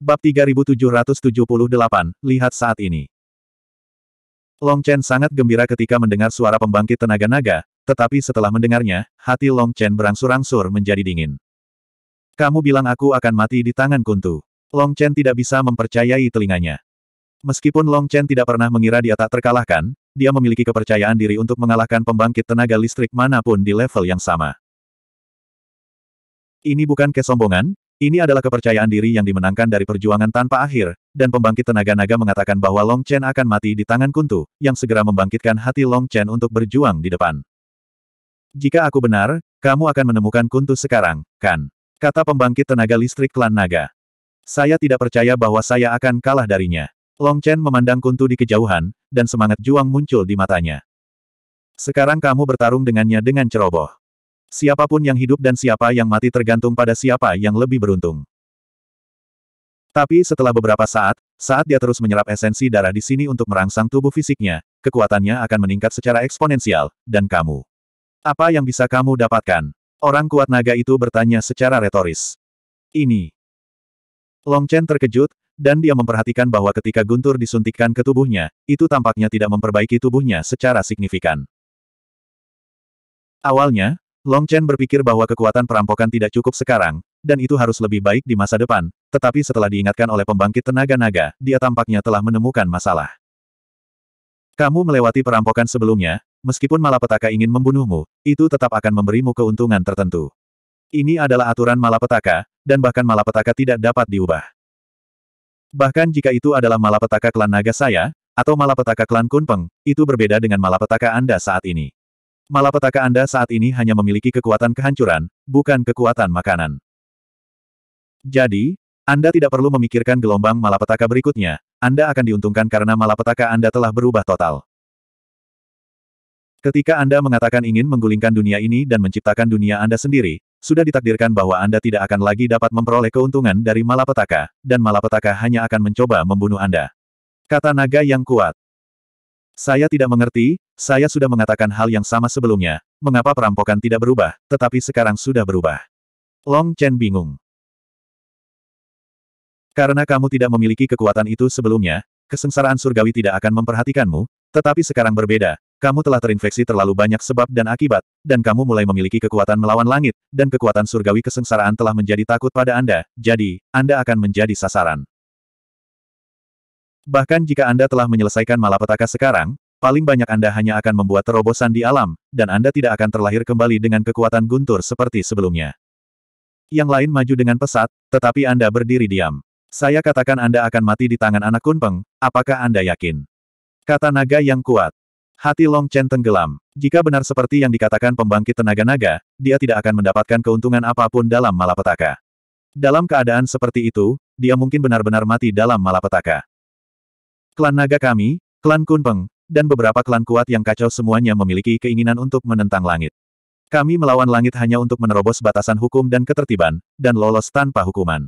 Bab 3778, lihat saat ini. Long Chen sangat gembira ketika mendengar suara pembangkit tenaga naga, tetapi setelah mendengarnya, hati Long Chen berangsur-angsur menjadi dingin. Kamu bilang aku akan mati di tangan kuntu. Long Chen tidak bisa mempercayai telinganya. Meskipun Long Chen tidak pernah mengira dia tak terkalahkan, dia memiliki kepercayaan diri untuk mengalahkan pembangkit tenaga listrik manapun di level yang sama. Ini bukan kesombongan, ini adalah kepercayaan diri yang dimenangkan dari perjuangan tanpa akhir, dan pembangkit tenaga naga mengatakan bahwa Long Chen akan mati di tangan Kuntu, yang segera membangkitkan hati Long Chen untuk berjuang di depan. Jika aku benar, kamu akan menemukan Kuntu sekarang, kan? Kata pembangkit tenaga listrik klan naga. Saya tidak percaya bahwa saya akan kalah darinya. Long Chen memandang Kuntu di kejauhan, dan semangat juang muncul di matanya. Sekarang kamu bertarung dengannya dengan ceroboh. Siapapun yang hidup dan siapa yang mati tergantung pada siapa yang lebih beruntung. Tapi setelah beberapa saat, saat dia terus menyerap esensi darah di sini untuk merangsang tubuh fisiknya, kekuatannya akan meningkat secara eksponensial, dan kamu. Apa yang bisa kamu dapatkan? Orang kuat naga itu bertanya secara retoris. Ini. Long Chen terkejut, dan dia memperhatikan bahwa ketika guntur disuntikkan ke tubuhnya, itu tampaknya tidak memperbaiki tubuhnya secara signifikan. Awalnya, Long Chen berpikir bahwa kekuatan perampokan tidak cukup sekarang, dan itu harus lebih baik di masa depan, tetapi setelah diingatkan oleh pembangkit tenaga naga, dia tampaknya telah menemukan masalah. Kamu melewati perampokan sebelumnya, meskipun malapetaka ingin membunuhmu, itu tetap akan memberimu keuntungan tertentu. Ini adalah aturan malapetaka, dan bahkan malapetaka tidak dapat diubah. Bahkan jika itu adalah malapetaka klan naga saya, atau malapetaka klan Kunpeng, itu berbeda dengan malapetaka Anda saat ini. Malapetaka Anda saat ini hanya memiliki kekuatan kehancuran, bukan kekuatan makanan. Jadi, Anda tidak perlu memikirkan gelombang malapetaka berikutnya, Anda akan diuntungkan karena malapetaka Anda telah berubah total. Ketika Anda mengatakan ingin menggulingkan dunia ini dan menciptakan dunia Anda sendiri, sudah ditakdirkan bahwa Anda tidak akan lagi dapat memperoleh keuntungan dari malapetaka, dan malapetaka hanya akan mencoba membunuh Anda. Kata naga yang kuat. Saya tidak mengerti, saya sudah mengatakan hal yang sama sebelumnya, mengapa perampokan tidak berubah, tetapi sekarang sudah berubah. Long Chen bingung. Karena kamu tidak memiliki kekuatan itu sebelumnya, kesengsaraan surgawi tidak akan memperhatikanmu, tetapi sekarang berbeda, kamu telah terinfeksi terlalu banyak sebab dan akibat, dan kamu mulai memiliki kekuatan melawan langit, dan kekuatan surgawi kesengsaraan telah menjadi takut pada Anda, jadi, Anda akan menjadi sasaran. Bahkan jika Anda telah menyelesaikan malapetaka sekarang, paling banyak Anda hanya akan membuat terobosan di alam, dan Anda tidak akan terlahir kembali dengan kekuatan guntur seperti sebelumnya. Yang lain maju dengan pesat, tetapi Anda berdiri diam. Saya katakan Anda akan mati di tangan anak kunpeng, apakah Anda yakin? Kata naga yang kuat. Hati Long Chen tenggelam. Jika benar seperti yang dikatakan pembangkit tenaga naga, dia tidak akan mendapatkan keuntungan apapun dalam malapetaka. Dalam keadaan seperti itu, dia mungkin benar-benar mati dalam malapetaka. Klan naga kami, klan Kunpeng, dan beberapa klan kuat yang kacau semuanya memiliki keinginan untuk menentang langit. Kami melawan langit hanya untuk menerobos batasan hukum dan ketertiban, dan lolos tanpa hukuman.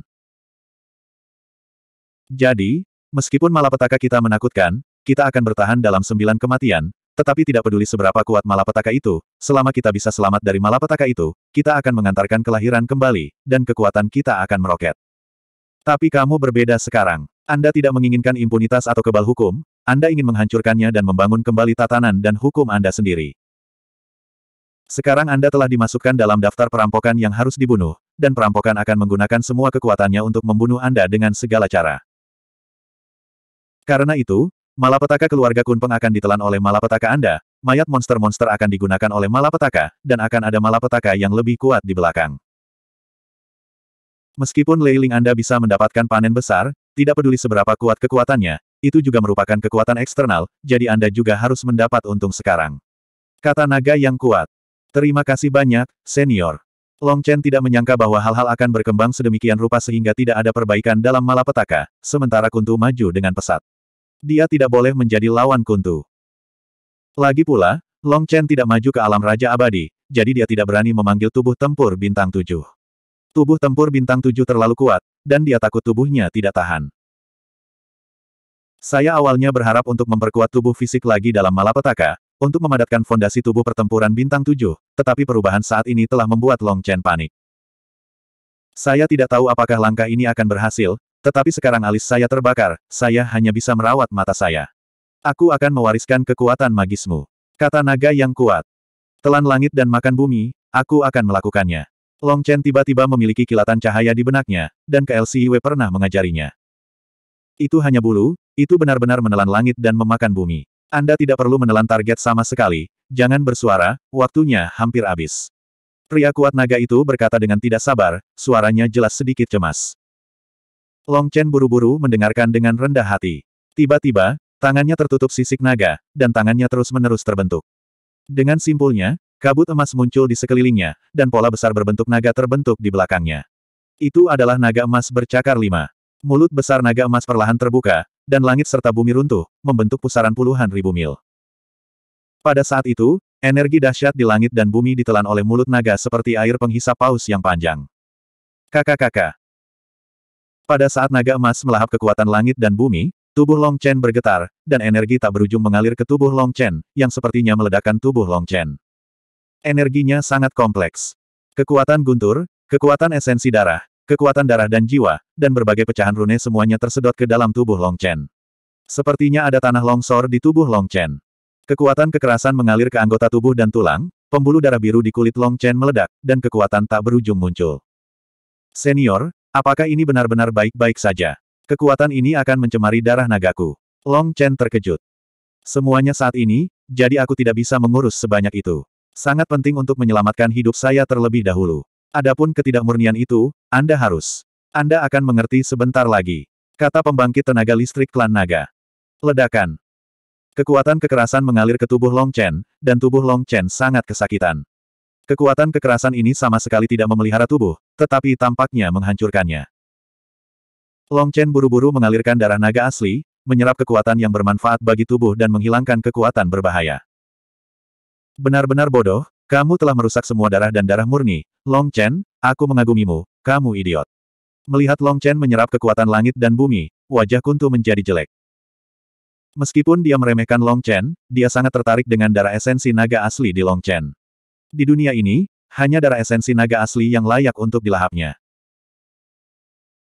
Jadi, meskipun malapetaka kita menakutkan, kita akan bertahan dalam sembilan kematian, tetapi tidak peduli seberapa kuat malapetaka itu, selama kita bisa selamat dari malapetaka itu, kita akan mengantarkan kelahiran kembali, dan kekuatan kita akan meroket. Tapi kamu berbeda sekarang. Anda tidak menginginkan impunitas atau kebal hukum, Anda ingin menghancurkannya dan membangun kembali tatanan dan hukum Anda sendiri. Sekarang Anda telah dimasukkan dalam daftar perampokan yang harus dibunuh, dan perampokan akan menggunakan semua kekuatannya untuk membunuh Anda dengan segala cara. Karena itu, malapetaka keluarga Kunpeng akan ditelan oleh malapetaka Anda, mayat monster-monster akan digunakan oleh malapetaka, dan akan ada malapetaka yang lebih kuat di belakang. Meskipun Leiling Anda bisa mendapatkan panen besar, tidak peduli seberapa kuat kekuatannya, itu juga merupakan kekuatan eksternal, jadi Anda juga harus mendapat untung sekarang. Kata naga yang kuat. Terima kasih banyak, senior. Long Chen tidak menyangka bahwa hal-hal akan berkembang sedemikian rupa sehingga tidak ada perbaikan dalam malapetaka, sementara Kuntu maju dengan pesat. Dia tidak boleh menjadi lawan Kuntu. Lagi pula, Long Chen tidak maju ke alam Raja Abadi, jadi dia tidak berani memanggil tubuh tempur bintang tujuh. Tubuh tempur bintang tujuh terlalu kuat, dan dia takut tubuhnya tidak tahan. Saya awalnya berharap untuk memperkuat tubuh fisik lagi dalam malapetaka, untuk memadatkan fondasi tubuh pertempuran bintang tujuh, tetapi perubahan saat ini telah membuat Long Chen panik. Saya tidak tahu apakah langkah ini akan berhasil, tetapi sekarang alis saya terbakar, saya hanya bisa merawat mata saya. Aku akan mewariskan kekuatan magismu. Kata naga yang kuat. Telan langit dan makan bumi, aku akan melakukannya. Long Chen tiba-tiba memiliki kilatan cahaya di benaknya, dan KLCIW pernah mengajarinya. Itu hanya bulu, itu benar-benar menelan langit dan memakan bumi. Anda tidak perlu menelan target sama sekali, jangan bersuara, waktunya hampir habis. Pria kuat naga itu berkata dengan tidak sabar, suaranya jelas sedikit cemas. Long Chen buru-buru mendengarkan dengan rendah hati. Tiba-tiba, tangannya tertutup sisik naga, dan tangannya terus-menerus terbentuk. Dengan simpulnya, Kabut emas muncul di sekelilingnya, dan pola besar berbentuk naga terbentuk di belakangnya. Itu adalah naga emas bercakar lima. Mulut besar naga emas perlahan terbuka, dan langit serta bumi runtuh, membentuk pusaran puluhan ribu mil. Pada saat itu, energi dahsyat di langit dan bumi ditelan oleh mulut naga seperti air penghisap paus yang panjang. Kakak-kakak. Pada saat naga emas melahap kekuatan langit dan bumi, Tubuh Long Chen bergetar, dan energi tak berujung mengalir ke tubuh Long Chen, yang sepertinya meledakkan tubuh Long Chen. Energinya sangat kompleks. Kekuatan guntur, kekuatan esensi darah, kekuatan darah dan jiwa, dan berbagai pecahan rune semuanya tersedot ke dalam tubuh Long Chen. Sepertinya ada tanah longsor di tubuh Long Chen. Kekuatan kekerasan mengalir ke anggota tubuh dan tulang, pembuluh darah biru di kulit Long Chen meledak, dan kekuatan tak berujung muncul. Senior, apakah ini benar-benar baik-baik saja? Kekuatan ini akan mencemari darah nagaku. Long Chen terkejut. Semuanya saat ini, jadi aku tidak bisa mengurus sebanyak itu. Sangat penting untuk menyelamatkan hidup saya terlebih dahulu. Adapun ketidakmurnian itu, Anda harus. Anda akan mengerti sebentar lagi. Kata pembangkit tenaga listrik klan naga. Ledakan. Kekuatan kekerasan mengalir ke tubuh Long Chen, dan tubuh Long Chen sangat kesakitan. Kekuatan kekerasan ini sama sekali tidak memelihara tubuh, tetapi tampaknya menghancurkannya. Long Chen buru-buru mengalirkan darah naga asli, menyerap kekuatan yang bermanfaat bagi tubuh dan menghilangkan kekuatan berbahaya. Benar-benar bodoh, kamu telah merusak semua darah dan darah murni. Long Chen, aku mengagumimu, kamu idiot. Melihat Long Chen menyerap kekuatan langit dan bumi, wajah Kuntu menjadi jelek. Meskipun dia meremehkan Long Chen, dia sangat tertarik dengan darah esensi naga asli di Long Chen. Di dunia ini, hanya darah esensi naga asli yang layak untuk dilahapnya.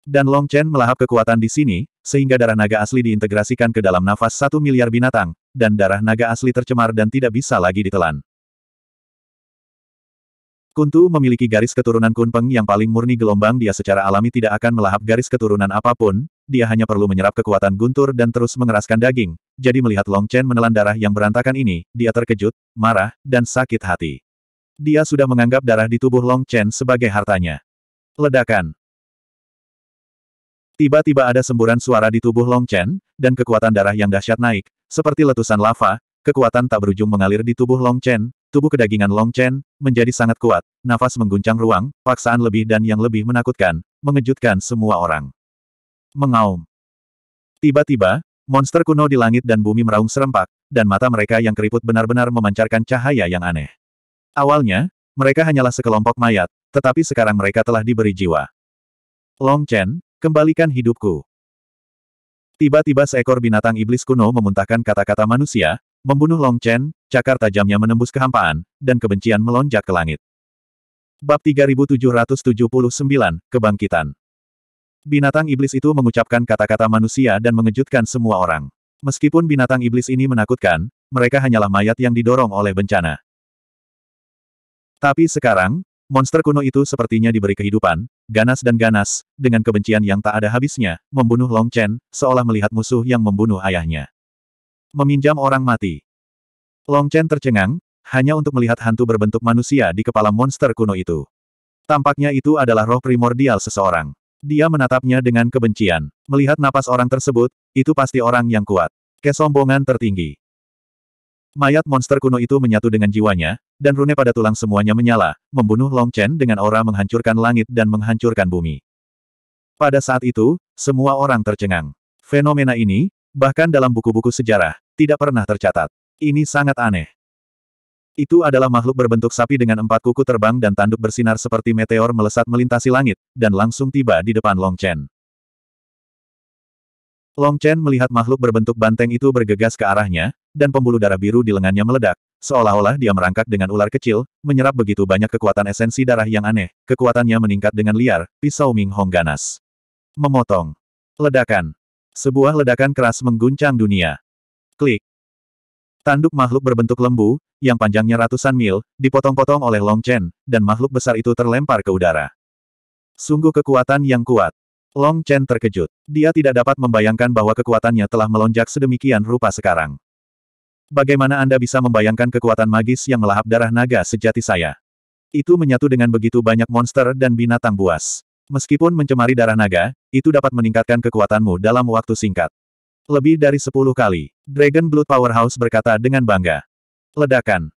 Dan Long Chen melahap kekuatan di sini, sehingga darah naga asli diintegrasikan ke dalam nafas satu miliar binatang, dan darah naga asli tercemar dan tidak bisa lagi ditelan. Kuntu memiliki garis keturunan Kunpeng yang paling murni gelombang dia secara alami tidak akan melahap garis keturunan apapun, dia hanya perlu menyerap kekuatan guntur dan terus mengeraskan daging, jadi melihat Long Chen menelan darah yang berantakan ini, dia terkejut, marah, dan sakit hati. Dia sudah menganggap darah di tubuh Long Chen sebagai hartanya. Ledakan. Tiba-tiba ada semburan suara di tubuh Long Chen, dan kekuatan darah yang dahsyat naik, seperti letusan lava, kekuatan tak berujung mengalir di tubuh Long Chen, tubuh kedagingan Long Chen, menjadi sangat kuat, nafas mengguncang ruang, paksaan lebih dan yang lebih menakutkan, mengejutkan semua orang. Mengaum. Tiba-tiba, monster kuno di langit dan bumi meraung serempak, dan mata mereka yang keriput benar-benar memancarkan cahaya yang aneh. Awalnya, mereka hanyalah sekelompok mayat, tetapi sekarang mereka telah diberi jiwa. Long Chen, kembalikan hidupku. Tiba-tiba seekor binatang iblis kuno memuntahkan kata-kata manusia, membunuh Long Chen, cakar tajamnya menembus kehampaan, dan kebencian melonjak ke langit. Bab 3779, Kebangkitan Binatang iblis itu mengucapkan kata-kata manusia dan mengejutkan semua orang. Meskipun binatang iblis ini menakutkan, mereka hanyalah mayat yang didorong oleh bencana. Tapi sekarang, Monster kuno itu sepertinya diberi kehidupan, ganas dan ganas, dengan kebencian yang tak ada habisnya, membunuh Long Chen, seolah melihat musuh yang membunuh ayahnya. Meminjam orang mati. Long Chen tercengang, hanya untuk melihat hantu berbentuk manusia di kepala monster kuno itu. Tampaknya itu adalah roh primordial seseorang. Dia menatapnya dengan kebencian. Melihat napas orang tersebut, itu pasti orang yang kuat. Kesombongan tertinggi. Mayat monster kuno itu menyatu dengan jiwanya, dan rune pada tulang semuanya menyala, membunuh Long Chen dengan aura menghancurkan langit dan menghancurkan bumi. Pada saat itu, semua orang tercengang. Fenomena ini, bahkan dalam buku-buku sejarah, tidak pernah tercatat. Ini sangat aneh. Itu adalah makhluk berbentuk sapi dengan empat kuku terbang dan tanduk bersinar seperti meteor melesat melintasi langit, dan langsung tiba di depan Long Chen. Long Chen melihat makhluk berbentuk banteng itu bergegas ke arahnya, dan pembuluh darah biru di lengannya meledak, Seolah-olah dia merangkak dengan ular kecil, menyerap begitu banyak kekuatan esensi darah yang aneh, kekuatannya meningkat dengan liar, pisau Ming Hong ganas. Memotong. Ledakan. Sebuah ledakan keras mengguncang dunia. Klik. Tanduk makhluk berbentuk lembu, yang panjangnya ratusan mil, dipotong-potong oleh Long Chen, dan makhluk besar itu terlempar ke udara. Sungguh kekuatan yang kuat. Long Chen terkejut. Dia tidak dapat membayangkan bahwa kekuatannya telah melonjak sedemikian rupa sekarang. Bagaimana Anda bisa membayangkan kekuatan magis yang melahap darah naga sejati saya? Itu menyatu dengan begitu banyak monster dan binatang buas. Meskipun mencemari darah naga, itu dapat meningkatkan kekuatanmu dalam waktu singkat. Lebih dari sepuluh kali, Dragon Blood Powerhouse berkata dengan bangga. Ledakan.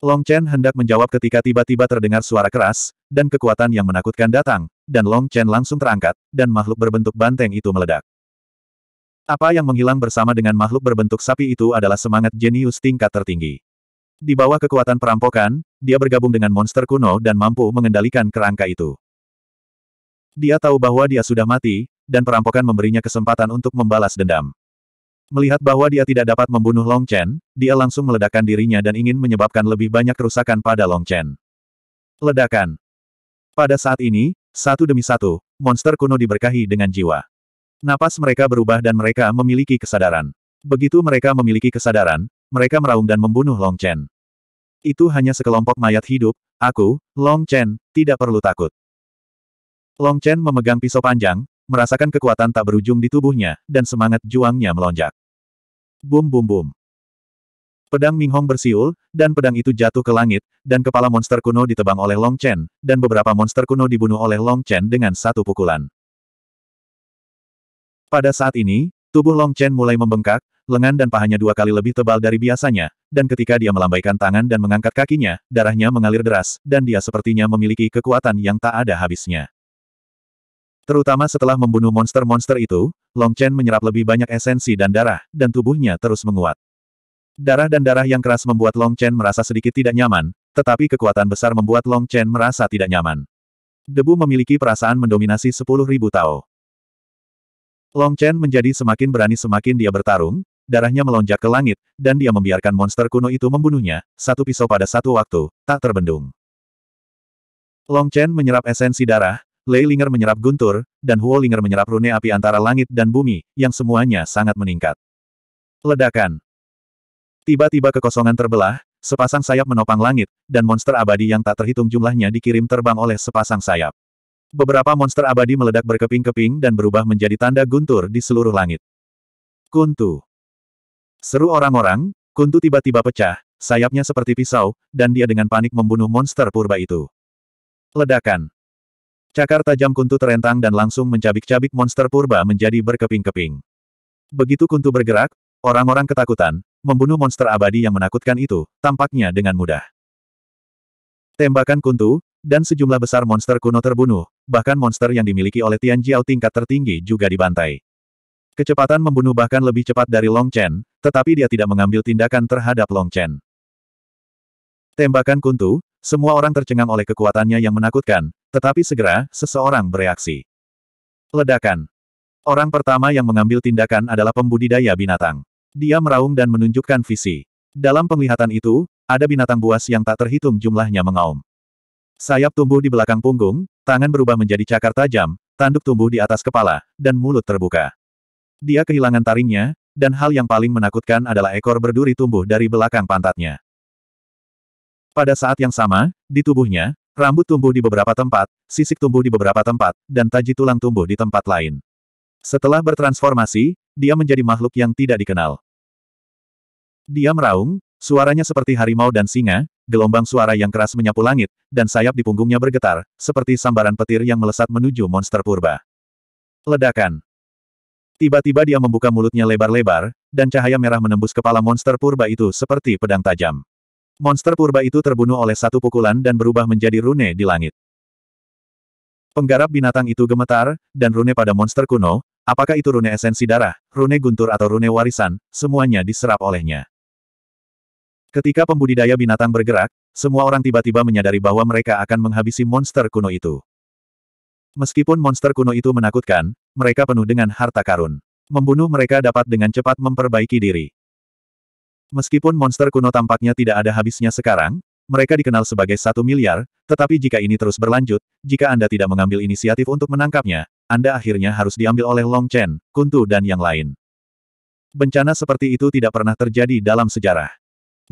Long Chen hendak menjawab ketika tiba-tiba terdengar suara keras, dan kekuatan yang menakutkan datang, dan Long Chen langsung terangkat, dan makhluk berbentuk banteng itu meledak. Apa yang menghilang bersama dengan makhluk berbentuk sapi itu adalah semangat jenius tingkat tertinggi. Di bawah kekuatan perampokan, dia bergabung dengan monster kuno dan mampu mengendalikan kerangka itu. Dia tahu bahwa dia sudah mati, dan perampokan memberinya kesempatan untuk membalas dendam. Melihat bahwa dia tidak dapat membunuh Long Chen, dia langsung meledakkan dirinya dan ingin menyebabkan lebih banyak kerusakan pada Long Chen. Ledakan. Pada saat ini, satu demi satu, monster kuno diberkahi dengan jiwa. Napas mereka berubah dan mereka memiliki kesadaran. Begitu mereka memiliki kesadaran, mereka meraung dan membunuh Long Chen. Itu hanya sekelompok mayat hidup, aku, Long Chen, tidak perlu takut. Long Chen memegang pisau panjang, merasakan kekuatan tak berujung di tubuhnya, dan semangat juangnya melonjak. Bum bum bum. Pedang Ming Hong bersiul, dan pedang itu jatuh ke langit, dan kepala monster kuno ditebang oleh Long Chen, dan beberapa monster kuno dibunuh oleh Long Chen dengan satu pukulan. Pada saat ini, tubuh Long Chen mulai membengkak, lengan dan pahanya dua kali lebih tebal dari biasanya, dan ketika dia melambaikan tangan dan mengangkat kakinya, darahnya mengalir deras, dan dia sepertinya memiliki kekuatan yang tak ada habisnya. Terutama setelah membunuh monster-monster itu, Long Chen menyerap lebih banyak esensi dan darah, dan tubuhnya terus menguat. Darah dan darah yang keras membuat Long Chen merasa sedikit tidak nyaman, tetapi kekuatan besar membuat Long Chen merasa tidak nyaman. Debu memiliki perasaan mendominasi sepuluh ribu Tao. Long Chen menjadi semakin berani semakin dia bertarung, darahnya melonjak ke langit, dan dia membiarkan monster kuno itu membunuhnya, satu pisau pada satu waktu, tak terbendung. Long Chen menyerap esensi darah, Lei Linger menyerap guntur, dan Huo Linger menyerap rune api antara langit dan bumi, yang semuanya sangat meningkat. Ledakan. Tiba-tiba kekosongan terbelah, sepasang sayap menopang langit, dan monster abadi yang tak terhitung jumlahnya dikirim terbang oleh sepasang sayap. Beberapa monster abadi meledak berkeping-keping dan berubah menjadi tanda guntur di seluruh langit. Kuntu. Seru orang-orang, Kuntu tiba-tiba pecah, sayapnya seperti pisau, dan dia dengan panik membunuh monster purba itu. Ledakan. Cakar tajam Kuntu terentang dan langsung mencabik-cabik monster purba menjadi berkeping-keping. Begitu Kuntu bergerak, orang-orang ketakutan, membunuh monster abadi yang menakutkan itu, tampaknya dengan mudah. Tembakan kuntu, dan sejumlah besar monster kuno terbunuh, bahkan monster yang dimiliki oleh Tian Jiao tingkat tertinggi juga dibantai. Kecepatan membunuh bahkan lebih cepat dari Long Chen, tetapi dia tidak mengambil tindakan terhadap Long Chen. Tembakan kuntu, semua orang tercengang oleh kekuatannya yang menakutkan, tetapi segera, seseorang bereaksi. Ledakan. Orang pertama yang mengambil tindakan adalah pembudidaya binatang. Dia meraung dan menunjukkan visi. Dalam penglihatan itu, ada binatang buas yang tak terhitung jumlahnya mengaum. Sayap tumbuh di belakang punggung, tangan berubah menjadi cakar tajam, tanduk tumbuh di atas kepala, dan mulut terbuka. Dia kehilangan taringnya, dan hal yang paling menakutkan adalah ekor berduri tumbuh dari belakang pantatnya. Pada saat yang sama, di tubuhnya, rambut tumbuh di beberapa tempat, sisik tumbuh di beberapa tempat, dan taji tulang tumbuh di tempat lain. Setelah bertransformasi, dia menjadi makhluk yang tidak dikenal. Dia meraung, suaranya seperti harimau dan singa, gelombang suara yang keras menyapu langit, dan sayap di punggungnya bergetar, seperti sambaran petir yang melesat menuju monster purba. Ledakan. Tiba-tiba dia membuka mulutnya lebar-lebar, dan cahaya merah menembus kepala monster purba itu seperti pedang tajam. Monster purba itu terbunuh oleh satu pukulan dan berubah menjadi rune di langit. Penggarap binatang itu gemetar, dan rune pada monster kuno, apakah itu rune esensi darah, rune guntur atau rune warisan, semuanya diserap olehnya. Ketika pembudidaya binatang bergerak, semua orang tiba-tiba menyadari bahwa mereka akan menghabisi monster kuno itu. Meskipun monster kuno itu menakutkan, mereka penuh dengan harta karun. Membunuh mereka dapat dengan cepat memperbaiki diri. Meskipun monster kuno tampaknya tidak ada habisnya sekarang, mereka dikenal sebagai satu miliar, tetapi jika ini terus berlanjut, jika Anda tidak mengambil inisiatif untuk menangkapnya, Anda akhirnya harus diambil oleh Long Chen, Kuntu dan yang lain. Bencana seperti itu tidak pernah terjadi dalam sejarah.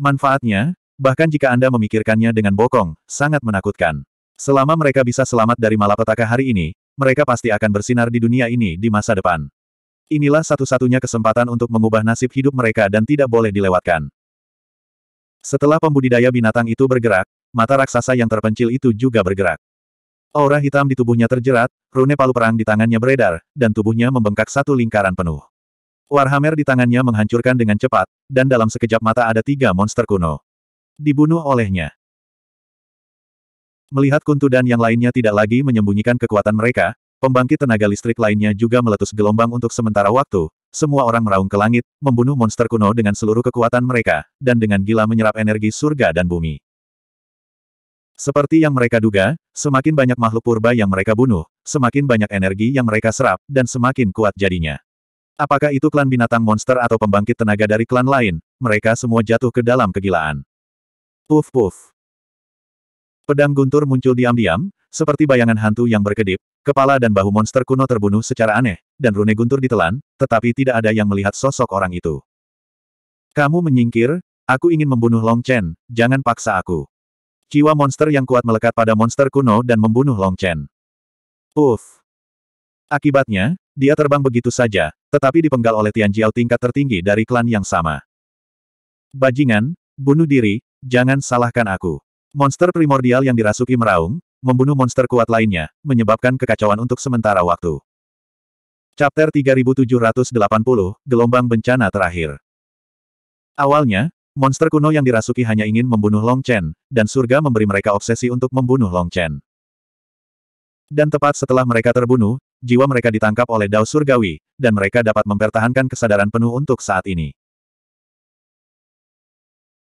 Manfaatnya, bahkan jika Anda memikirkannya dengan bokong, sangat menakutkan. Selama mereka bisa selamat dari malapetaka hari ini, mereka pasti akan bersinar di dunia ini di masa depan. Inilah satu-satunya kesempatan untuk mengubah nasib hidup mereka dan tidak boleh dilewatkan. Setelah pembudidaya binatang itu bergerak, mata raksasa yang terpencil itu juga bergerak. Aura hitam di tubuhnya terjerat, rune palu perang di tangannya beredar, dan tubuhnya membengkak satu lingkaran penuh. Warhammer di tangannya menghancurkan dengan cepat, dan dalam sekejap mata ada tiga monster kuno. Dibunuh olehnya. Melihat Kuntu dan yang lainnya tidak lagi menyembunyikan kekuatan mereka, pembangkit tenaga listrik lainnya juga meletus gelombang untuk sementara waktu, semua orang meraung ke langit, membunuh monster kuno dengan seluruh kekuatan mereka, dan dengan gila menyerap energi surga dan bumi. Seperti yang mereka duga, semakin banyak makhluk purba yang mereka bunuh, semakin banyak energi yang mereka serap, dan semakin kuat jadinya. Apakah itu klan binatang monster atau pembangkit tenaga dari klan lain, mereka semua jatuh ke dalam kegilaan. Puf puf. Pedang guntur muncul diam-diam, seperti bayangan hantu yang berkedip, kepala dan bahu monster kuno terbunuh secara aneh, dan rune guntur ditelan, tetapi tidak ada yang melihat sosok orang itu. Kamu menyingkir, aku ingin membunuh Long Chen, jangan paksa aku. Jiwa monster yang kuat melekat pada monster kuno dan membunuh Long Chen. Puf. Akibatnya, dia terbang begitu saja, tetapi dipenggal oleh Tian Jiao tingkat tertinggi dari klan yang sama. Bajingan, bunuh diri, jangan salahkan aku. Monster primordial yang dirasuki meraung, membunuh monster kuat lainnya, menyebabkan kekacauan untuk sementara waktu. Chapter 3780, Gelombang Bencana Terakhir Awalnya, monster kuno yang dirasuki hanya ingin membunuh Long Chen, dan surga memberi mereka obsesi untuk membunuh Long Chen. Dan tepat setelah mereka terbunuh, jiwa mereka ditangkap oleh Dao Surgawi, dan mereka dapat mempertahankan kesadaran penuh untuk saat ini.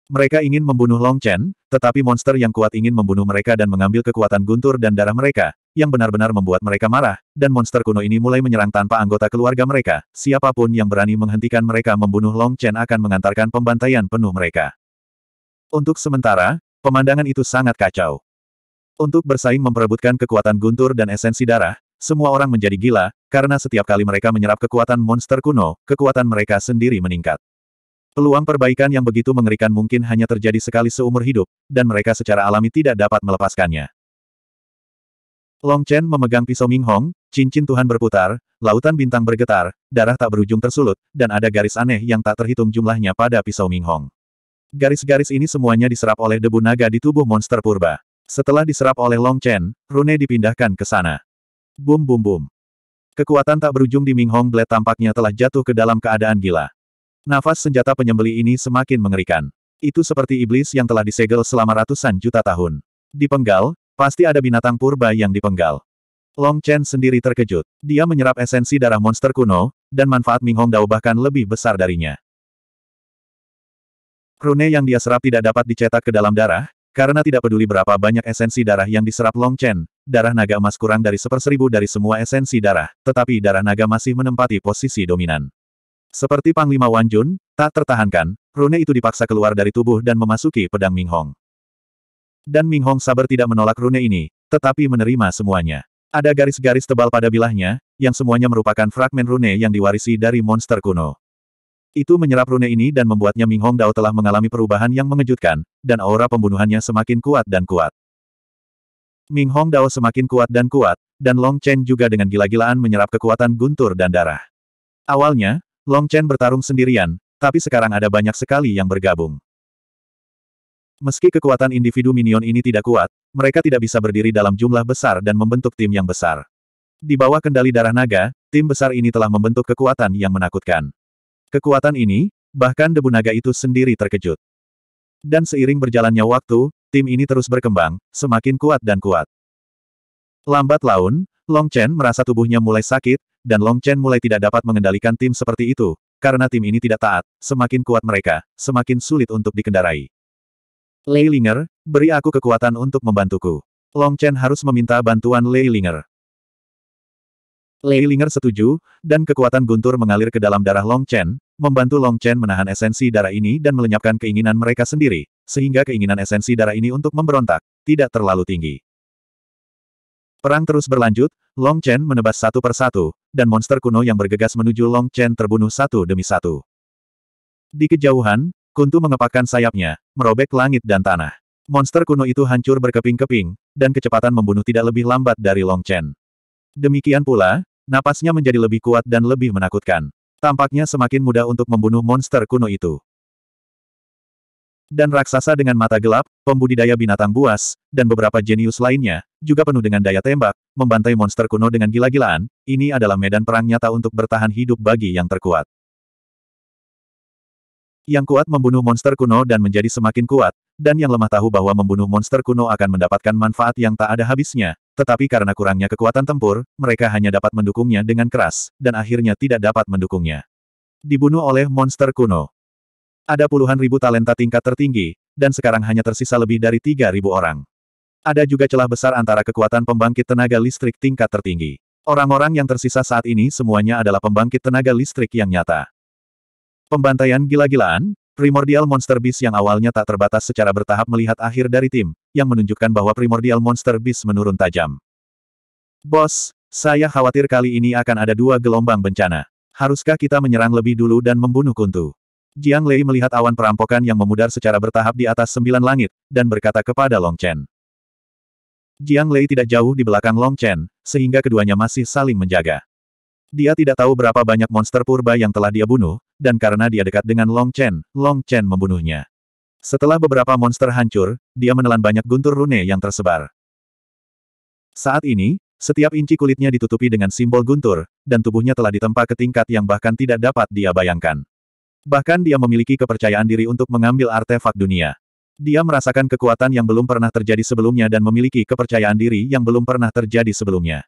Mereka ingin membunuh Long Chen, tetapi monster yang kuat ingin membunuh mereka dan mengambil kekuatan guntur dan darah mereka, yang benar-benar membuat mereka marah, dan monster kuno ini mulai menyerang tanpa anggota keluarga mereka, siapapun yang berani menghentikan mereka membunuh Long Chen akan mengantarkan pembantaian penuh mereka. Untuk sementara, pemandangan itu sangat kacau. Untuk bersaing memperebutkan kekuatan guntur dan esensi darah, semua orang menjadi gila, karena setiap kali mereka menyerap kekuatan monster kuno, kekuatan mereka sendiri meningkat. Peluang perbaikan yang begitu mengerikan mungkin hanya terjadi sekali seumur hidup, dan mereka secara alami tidak dapat melepaskannya. Long Chen memegang pisau Ming Hong, cincin Tuhan berputar, lautan bintang bergetar, darah tak berujung tersulut, dan ada garis aneh yang tak terhitung jumlahnya pada pisau Ming Hong. Garis-garis ini semuanya diserap oleh debu naga di tubuh monster purba. Setelah diserap oleh Long Chen, rune dipindahkan ke sana. Bum bum bum. Kekuatan tak berujung di Ming Hong Blade tampaknya telah jatuh ke dalam keadaan gila. Nafas senjata penyembeli ini semakin mengerikan. Itu seperti iblis yang telah disegel selama ratusan juta tahun. Dipenggal, pasti ada binatang purba yang dipenggal. Long Chen sendiri terkejut. Dia menyerap esensi darah monster kuno, dan manfaat Ming Hong Dao bahkan lebih besar darinya. Rune yang dia serap tidak dapat dicetak ke dalam darah, karena tidak peduli berapa banyak esensi darah yang diserap Long Chen, darah naga emas kurang dari seperseribu dari semua esensi darah, tetapi darah naga masih menempati posisi dominan. Seperti Panglima Wanjun, tak tertahankan, rune itu dipaksa keluar dari tubuh dan memasuki pedang Ming Hong. Dan Ming Hong sabar tidak menolak rune ini, tetapi menerima semuanya. Ada garis-garis tebal pada bilahnya, yang semuanya merupakan fragmen rune yang diwarisi dari monster kuno. Itu menyerap rune ini dan membuatnya Ming Hong Dao telah mengalami perubahan yang mengejutkan, dan aura pembunuhannya semakin kuat dan kuat. Ming Hong Dao semakin kuat dan kuat, dan Long Chen juga dengan gila-gilaan menyerap kekuatan guntur dan darah. Awalnya, Long Chen bertarung sendirian, tapi sekarang ada banyak sekali yang bergabung. Meski kekuatan individu minion ini tidak kuat, mereka tidak bisa berdiri dalam jumlah besar dan membentuk tim yang besar. Di bawah kendali darah naga, tim besar ini telah membentuk kekuatan yang menakutkan. Kekuatan ini, bahkan debu naga itu sendiri terkejut. Dan seiring berjalannya waktu, tim ini terus berkembang, semakin kuat dan kuat. Lambat laun, Long Chen merasa tubuhnya mulai sakit, dan Long Chen mulai tidak dapat mengendalikan tim seperti itu, karena tim ini tidak taat, semakin kuat mereka, semakin sulit untuk dikendarai. Lei Linger, beri aku kekuatan untuk membantuku. Long Chen harus meminta bantuan Lei Linger. Lei Linger setuju, dan kekuatan guntur mengalir ke dalam darah Long Chen, membantu Long Chen menahan esensi darah ini dan melenyapkan keinginan mereka sendiri, sehingga keinginan esensi darah ini untuk memberontak, tidak terlalu tinggi. Perang terus berlanjut, Long Chen menebas satu persatu, dan monster kuno yang bergegas menuju Long Chen terbunuh satu demi satu. Di kejauhan, Kuntu mengepakkan sayapnya, merobek langit dan tanah. Monster kuno itu hancur berkeping-keping, dan kecepatan membunuh tidak lebih lambat dari Long Chen. Demikian pula, napasnya menjadi lebih kuat dan lebih menakutkan. Tampaknya semakin mudah untuk membunuh monster kuno itu. Dan raksasa dengan mata gelap, pembudidaya binatang buas, dan beberapa jenius lainnya, juga penuh dengan daya tembak, membantai monster kuno dengan gila-gilaan, ini adalah medan perang nyata untuk bertahan hidup bagi yang terkuat. Yang kuat membunuh monster kuno dan menjadi semakin kuat, dan yang lemah tahu bahwa membunuh monster kuno akan mendapatkan manfaat yang tak ada habisnya, tetapi karena kurangnya kekuatan tempur, mereka hanya dapat mendukungnya dengan keras, dan akhirnya tidak dapat mendukungnya. Dibunuh oleh monster kuno. Ada puluhan ribu talenta tingkat tertinggi, dan sekarang hanya tersisa lebih dari tiga ribu orang. Ada juga celah besar antara kekuatan pembangkit tenaga listrik tingkat tertinggi. Orang-orang yang tersisa saat ini semuanya adalah pembangkit tenaga listrik yang nyata. Pembantaian gila-gilaan, primordial monster beast yang awalnya tak terbatas secara bertahap melihat akhir dari tim, yang menunjukkan bahwa primordial monster beast menurun tajam. Bos, saya khawatir kali ini akan ada dua gelombang bencana. Haruskah kita menyerang lebih dulu dan membunuh kuntu? Jiang Lei melihat awan perampokan yang memudar secara bertahap di atas sembilan langit, dan berkata kepada Long Chen. Jiang Lei tidak jauh di belakang Long Chen, sehingga keduanya masih saling menjaga. Dia tidak tahu berapa banyak monster purba yang telah dia bunuh, dan karena dia dekat dengan Long Chen, Long Chen membunuhnya. Setelah beberapa monster hancur, dia menelan banyak guntur rune yang tersebar. Saat ini, setiap inci kulitnya ditutupi dengan simbol guntur, dan tubuhnya telah ditempa ke tingkat yang bahkan tidak dapat dia bayangkan. Bahkan dia memiliki kepercayaan diri untuk mengambil artefak dunia. Dia merasakan kekuatan yang belum pernah terjadi sebelumnya dan memiliki kepercayaan diri yang belum pernah terjadi sebelumnya.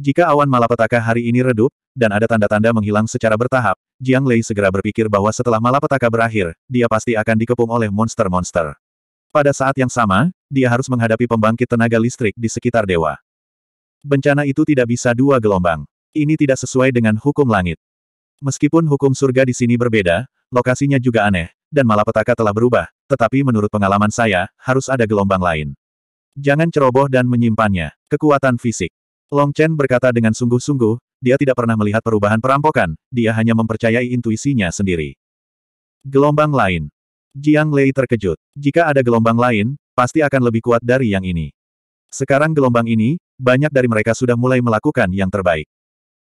Jika awan malapetaka hari ini redup, dan ada tanda-tanda menghilang secara bertahap, Jiang Lei segera berpikir bahwa setelah malapetaka berakhir, dia pasti akan dikepung oleh monster-monster. Pada saat yang sama, dia harus menghadapi pembangkit tenaga listrik di sekitar dewa. Bencana itu tidak bisa dua gelombang. Ini tidak sesuai dengan hukum langit. Meskipun hukum surga di sini berbeda, lokasinya juga aneh, dan malapetaka telah berubah, tetapi menurut pengalaman saya, harus ada gelombang lain. Jangan ceroboh dan menyimpannya. Kekuatan fisik. Long Chen berkata dengan sungguh-sungguh, dia tidak pernah melihat perubahan perampokan, dia hanya mempercayai intuisinya sendiri. Gelombang lain. Jiang Lei terkejut. Jika ada gelombang lain, pasti akan lebih kuat dari yang ini. Sekarang gelombang ini, banyak dari mereka sudah mulai melakukan yang terbaik.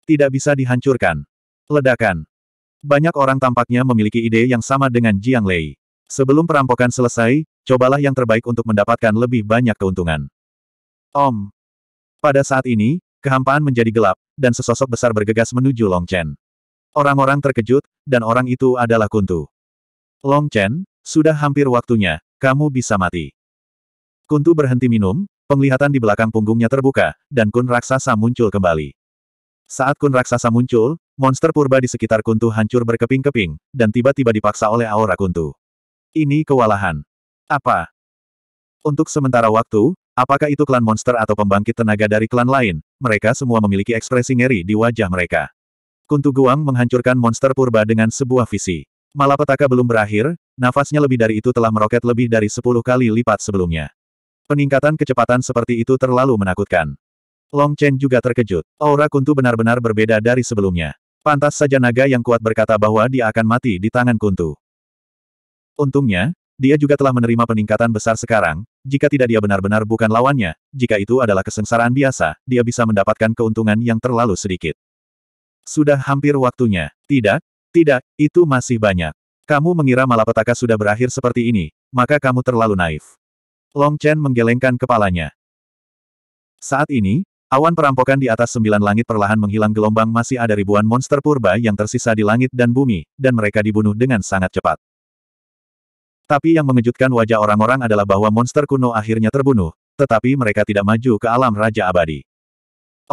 Tidak bisa dihancurkan. Ledakan. Banyak orang tampaknya memiliki ide yang sama dengan Jiang Lei. Sebelum perampokan selesai, cobalah yang terbaik untuk mendapatkan lebih banyak keuntungan. Om. Pada saat ini, kehampaan menjadi gelap, dan sesosok besar bergegas menuju Long Chen. Orang-orang terkejut, dan orang itu adalah Kuntu. Long Chen, sudah hampir waktunya, kamu bisa mati. Kuntu berhenti minum, penglihatan di belakang punggungnya terbuka, dan kun raksasa muncul kembali. Saat kun raksasa muncul, monster purba di sekitar kuntu hancur berkeping-keping, dan tiba-tiba dipaksa oleh aura kuntu. Ini kewalahan. Apa? Untuk sementara waktu, apakah itu klan monster atau pembangkit tenaga dari klan lain, mereka semua memiliki ekspresi ngeri di wajah mereka. Kuntu Guang menghancurkan monster purba dengan sebuah visi. Malapetaka belum berakhir, nafasnya lebih dari itu telah meroket lebih dari 10 kali lipat sebelumnya. Peningkatan kecepatan seperti itu terlalu menakutkan. Long Chen juga terkejut. Aura kuntu benar-benar berbeda dari sebelumnya. Pantas saja naga yang kuat berkata bahwa dia akan mati di tangan kuntu. Untungnya, dia juga telah menerima peningkatan besar sekarang, jika tidak dia benar-benar bukan lawannya, jika itu adalah kesengsaraan biasa, dia bisa mendapatkan keuntungan yang terlalu sedikit. Sudah hampir waktunya. Tidak, tidak, itu masih banyak. Kamu mengira malapetaka sudah berakhir seperti ini, maka kamu terlalu naif. Long Chen menggelengkan kepalanya. Saat ini, Awan perampokan di atas sembilan langit perlahan menghilang gelombang masih ada ribuan monster purba yang tersisa di langit dan bumi, dan mereka dibunuh dengan sangat cepat. Tapi yang mengejutkan wajah orang-orang adalah bahwa monster kuno akhirnya terbunuh, tetapi mereka tidak maju ke alam Raja Abadi.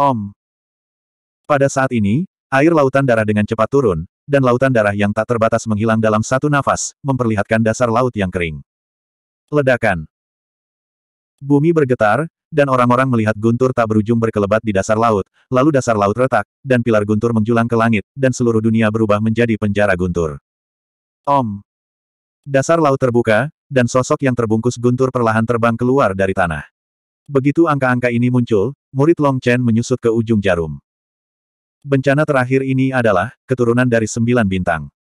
Om. Pada saat ini, air lautan darah dengan cepat turun, dan lautan darah yang tak terbatas menghilang dalam satu nafas, memperlihatkan dasar laut yang kering. Ledakan. Bumi bergetar, dan orang-orang melihat guntur tak berujung berkelebat di dasar laut, lalu dasar laut retak, dan pilar guntur menjulang ke langit, dan seluruh dunia berubah menjadi penjara guntur. Om! Dasar laut terbuka, dan sosok yang terbungkus guntur perlahan terbang keluar dari tanah. Begitu angka-angka ini muncul, murid Long Chen menyusut ke ujung jarum. Bencana terakhir ini adalah keturunan dari sembilan bintang.